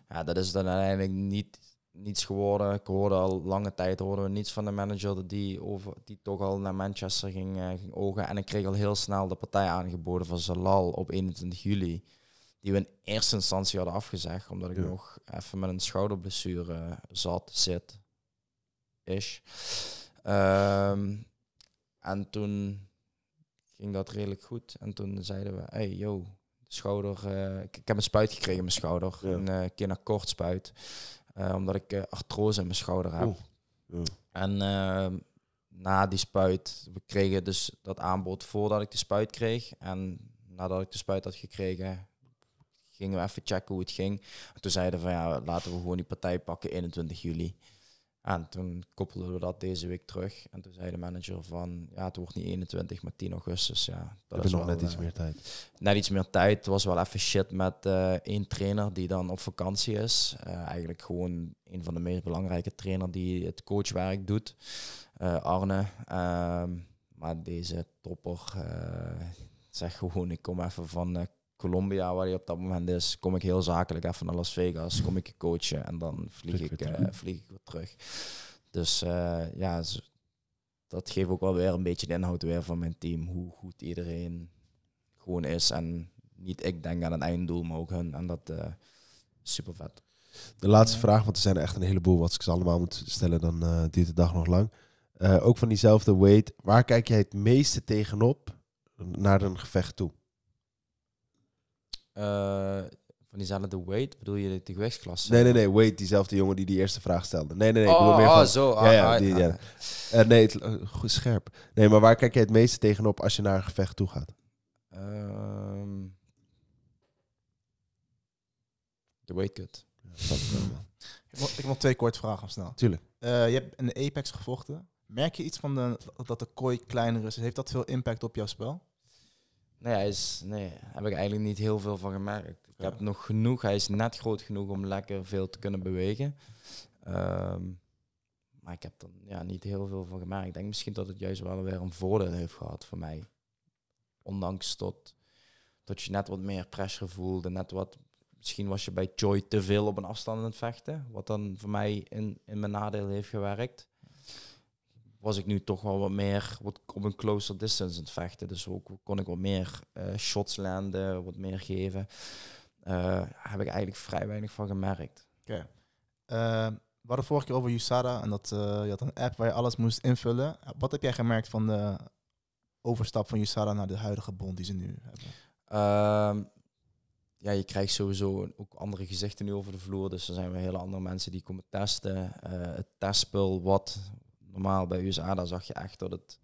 Ja, dat is dan uiteindelijk niet niets geworden. Ik hoorde al lange tijd hoorden we niets van de manager die, over, die toch al naar Manchester ging, eh, ging ogen. En ik kreeg al heel snel de partij aangeboden van Zalal op 21 juli. Die we in eerste instantie hadden afgezegd, omdat ik nog even met een schouderblessure eh, zat, zit. Is. Ehm, en toen ging dat redelijk goed. En toen zeiden we, hey yo, schouder. Eh, ik, heb een spuit gekregen in mijn schouder. Ja. Een uh, spuit eh, omdat ik eh, artrose in mijn schouder heb. En ehm, na die spuit, we kregen dus dat aanbod voordat ik de spuit kreeg. En nadat ik de spuit had gekregen, gingen we even checken hoe het ging. toen zeiden we van ja, laten we gewoon die partij pakken 21 juli. En toen koppelden we dat deze week terug. En toen zei de manager van, ja, het wordt niet 21, maar 10 augustus. Ja, dat is nog net iets eh, meer tijd. Net iets meer tijd. Het was wel even shit met eh, één trainer die dan op vakantie is. Eh, eigenlijk gewoon een van de meest belangrijke trainers die het coachwerk doet. Arne. Ehm, maar deze topper zegt gewoon, ik kom even van Colombia, waar je op dat moment is, kom ik heel zakelijk even naar Las Vegas, kom ik coachen en dan vlieg ik, eh, vlieg ik weer terug. Dus eh, ja, dat geeft ook wel weer een beetje de inhoud weer van mijn team, hoe goed iedereen gewoon is. En niet ik denk aan een einddoel, maar ook hun. En dat uh, super vet. De laatste vraag, want er zijn echt een heleboel. Wat ik ze allemaal moet stellen, dan duurt de dag nog lang. ook van diezelfde weight. Waar kijk jij het meeste tegenop naar een gevecht toe? Eh, die van diezelfde weight, bedoel je de gewichtsklasse? Nee, nee, nee, weight, diezelfde jongen die die eerste vraag stelde. Nee, nee, nee, ik bedoel oh, meer oh, van... Oh, zo. ja, ja, ah, ah, die, ja. Ah. Eh, nee, eh, goed scherp. Nee, maar waar kijk jij het meeste tegenop als je naar een gevecht toe gaat? Ehm, de weight cut. ik, heb, ik nog twee korte vragen, snel. Tuurlijk. je hebt in Apex gevochten. Merk je iets van de, dat de kooi kleiner is? Heeft dat veel impact op jouw spel? Nee, hij is, nee, heb ik eigenlijk niet heel veel van gemerkt. Ik heb nog genoeg. Hij is net groot genoeg om lekker veel te kunnen bewegen. Ehm, maar ik heb er ja, niet heel veel van gemerkt. Ik denk misschien dat het juist wel weer een voordeel heeft gehad voor mij. Ondanks tot, dat je net wat meer pressure voelde. Net wat, misschien was je bij Joy te veel op een afstand aan het vechten. Wat dan voor mij in, in mijn nadeel heeft gewerkt was ik nu toch wel wat meer wat op een closer distance in vechten. Dus ook kon ik wat meer uh, shots landen, wat meer geven. Uh, heb ik eigenlijk vrij weinig van gemerkt. Oké. Eh, we hadden vorige keer over USADA en dat je had een app waar je alles moest invullen. Wat heb jij gemerkt van de overstap van USADA naar de huidige bond die ze nu hebben? Ehm, ja, je krijgt sowieso ook andere gezichten nu over de vloer. Dus er zijn weer hele andere mensen die komen testen. het testspul wat, normaal bij USA, daar zag je echt dat het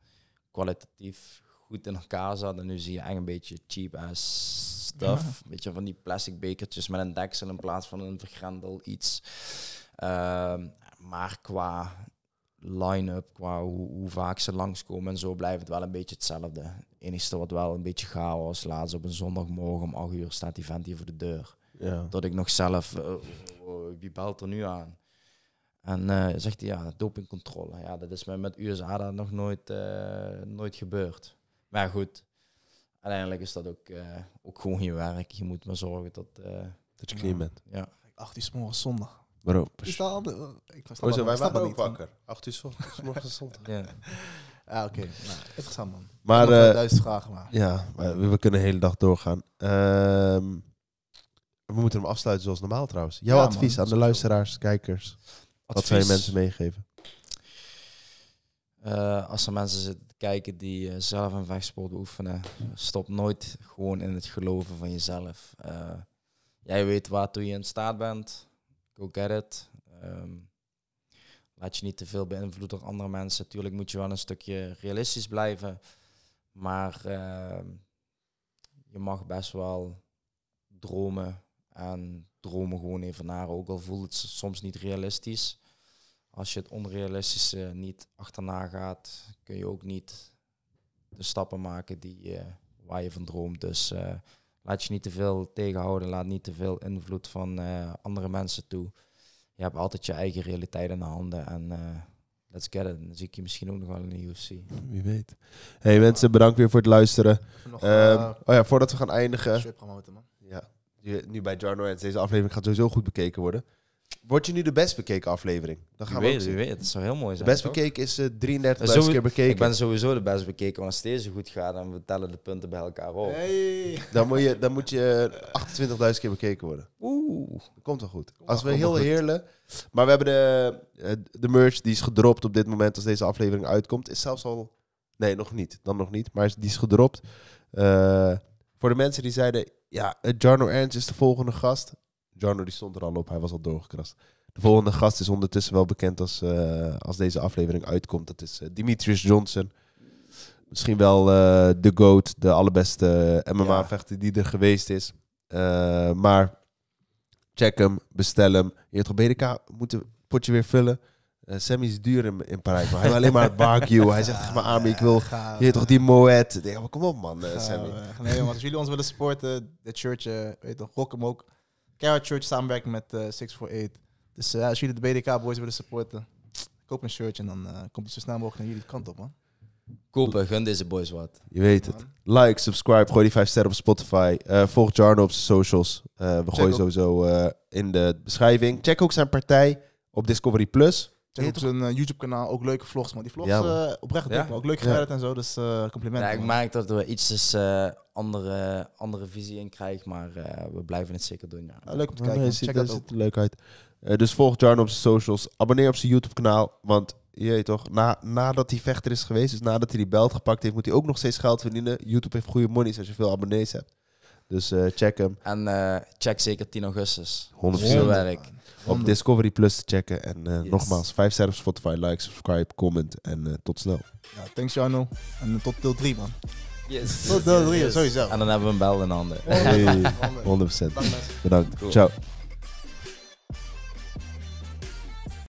kwalitatief goed in elkaar zat. En nu zie je echt een beetje cheap ass stuff. Een beetje van die plastic bekertjes met een deksel in plaats van een vergrendel iets. Ehm, maar qua line-up, qua hoe, hoe, vaak ze langskomen en zo, blijft het wel een beetje hetzelfde. Het enige wat wel een beetje chaos. Laatst op een zondagmorgen om 8 uur staat die vent hier voor de deur. Ja. Dat ik nog zelf, eh, oh, wie belt er nu aan? En eh, zegt hij, ja, dopingcontrole. Ja, dat is met, met dat nog nooit, eh, nooit gebeurd. Maar goed, uiteindelijk is dat ook, eh, ook gewoon je werk. Je moet maar zorgen dat... dat je clean bent. Ja. 8 uur morgen zondag. Waarom? Is dat, oh, ik was oh, wij waren ook wakker. 8 uur morgen zondag. ja. Ah, oké. Okay. Nou, interessant, man. Maar... duizend vragen, maar... Ja, maar we, kunnen de hele dag doorgaan. Ehm, we moeten hem afsluiten zoals normaal, trouwens. Jouw advies aan de luisteraars, kijkers... Wat zou je mensen meegeven? Eh, als er mensen zitten kijken die eh, zelf een vechtsport oefenen, stop nooit gewoon in het geloven van jezelf. Eh, jij weet waartoe je in staat bent. Go get it. Ehm, laat je niet te veel beïnvloeden door andere mensen. Natuurlijk moet je wel een stukje realistisch blijven. Maar ehm, je mag best wel dromen en dromen gewoon even naar, ook al voelt het soms niet realistisch. Als je het onrealistische niet achterna gaat, kun je ook niet de stappen maken die, eh, waar je van droomt. Dus eh, laat je niet te veel tegenhouden, laat niet te veel invloed van eh, andere mensen toe. Je hebt altijd je eigen realiteit in de handen en let's get it. Dan zie ik je misschien ook nog wel in de UFC. Wie weet. Hey mensen, bedankt weer voor het luisteren. Ehm, oh ja, voordat we gaan eindigen nu bij Jar en deze aflevering gaat sowieso goed bekeken worden. Word je nu de best bekeken aflevering? Dan gaan we weet, weet, het zou heel mooi zijn. best bekeken is uh, eh, 33 keer bekeken. Ik ben sowieso de best bekeken, want als deze goed gaat, dan we tellen de punten bij elkaar op. Hey. Dan moet je, dan moet je 28.000 eh, keer bekeken worden. Oeh. komt wel goed. Als we heel heerlijk. Maar we hebben de, eh, de merch die is gedropt op dit moment als deze aflevering uitkomt. Is zelfs al. Nee, nog niet. Dan nog niet. Maar die is gedropt. voor de mensen die zeiden: ja, eh, Jarno Ernst is de volgende gast. Jarno die stond er al op, hij was al doorgekrast. De volgende gast is ondertussen wel bekend als, eh, als deze aflevering uitkomt. Dat is eh, Dimitris Johnson. Misschien wel de GOAT, de allerbeste MMA-vechter die er geweest is. maar check hem, bestel hem. Je hebt op BDK moeten potje weer vullen. Eh, Sammy is duur in, in Parijs, maar hij wil alleen maar barbecue. Hij zegt tegen mijn Ami, ik wil je weet toch die moet. kom op man, eh, Sammy. nee, als jullie ons willen supporten, de church, weet toch, gok hem ook. Carrot Church samenwerken met 648. Eh, dus als jullie de BDK boys willen supporten, koop een shirtje en dan komt het zo snel mogelijk naar jullie kant op man. Kopen, gun deze boys wat. Je weet het. Like, subscribe, gooi die 5 sterren op Spotify. volg Jarno op zijn socials. we gooien sowieso in de beschrijving. Check ook zijn partij op Discovery Plus. Ze op zijn eh, YouTube-kanaal ook leuke vlogs, maar Die vlogs ja, eh, oprecht ja? ook leuk gewerkt en zo, dus uh, complimenten. Ja, ik merk dat we iets andere, andere visie in krijgen, maar we blijven het zeker doen. Ja. leuk om te kijken, nee, check dat ziet er leuk uit. dus volg Jarno op zijn socials, abonneer op zijn YouTube-kanaal, want je toch, na, nadat hij vechter is geweest, dus nadat hij die belt gepakt heeft, moet hij ook nog steeds geld verdienen. YouTube heeft goede monies als je veel abonnees hebt. Dus check hem. En check zeker 10 augustus. 100%. werk op Discovery Plus te checken. En eh, nogmaals, 5 sterren Spotify, like, subscribe, comment en eh, tot snel. Ja, thanks Jarno. En eh, tot deel 3, man. Yes. Tot deel 3, sowieso. En dan hebben we een bel in handen. 100%. Bedankt. Ciao.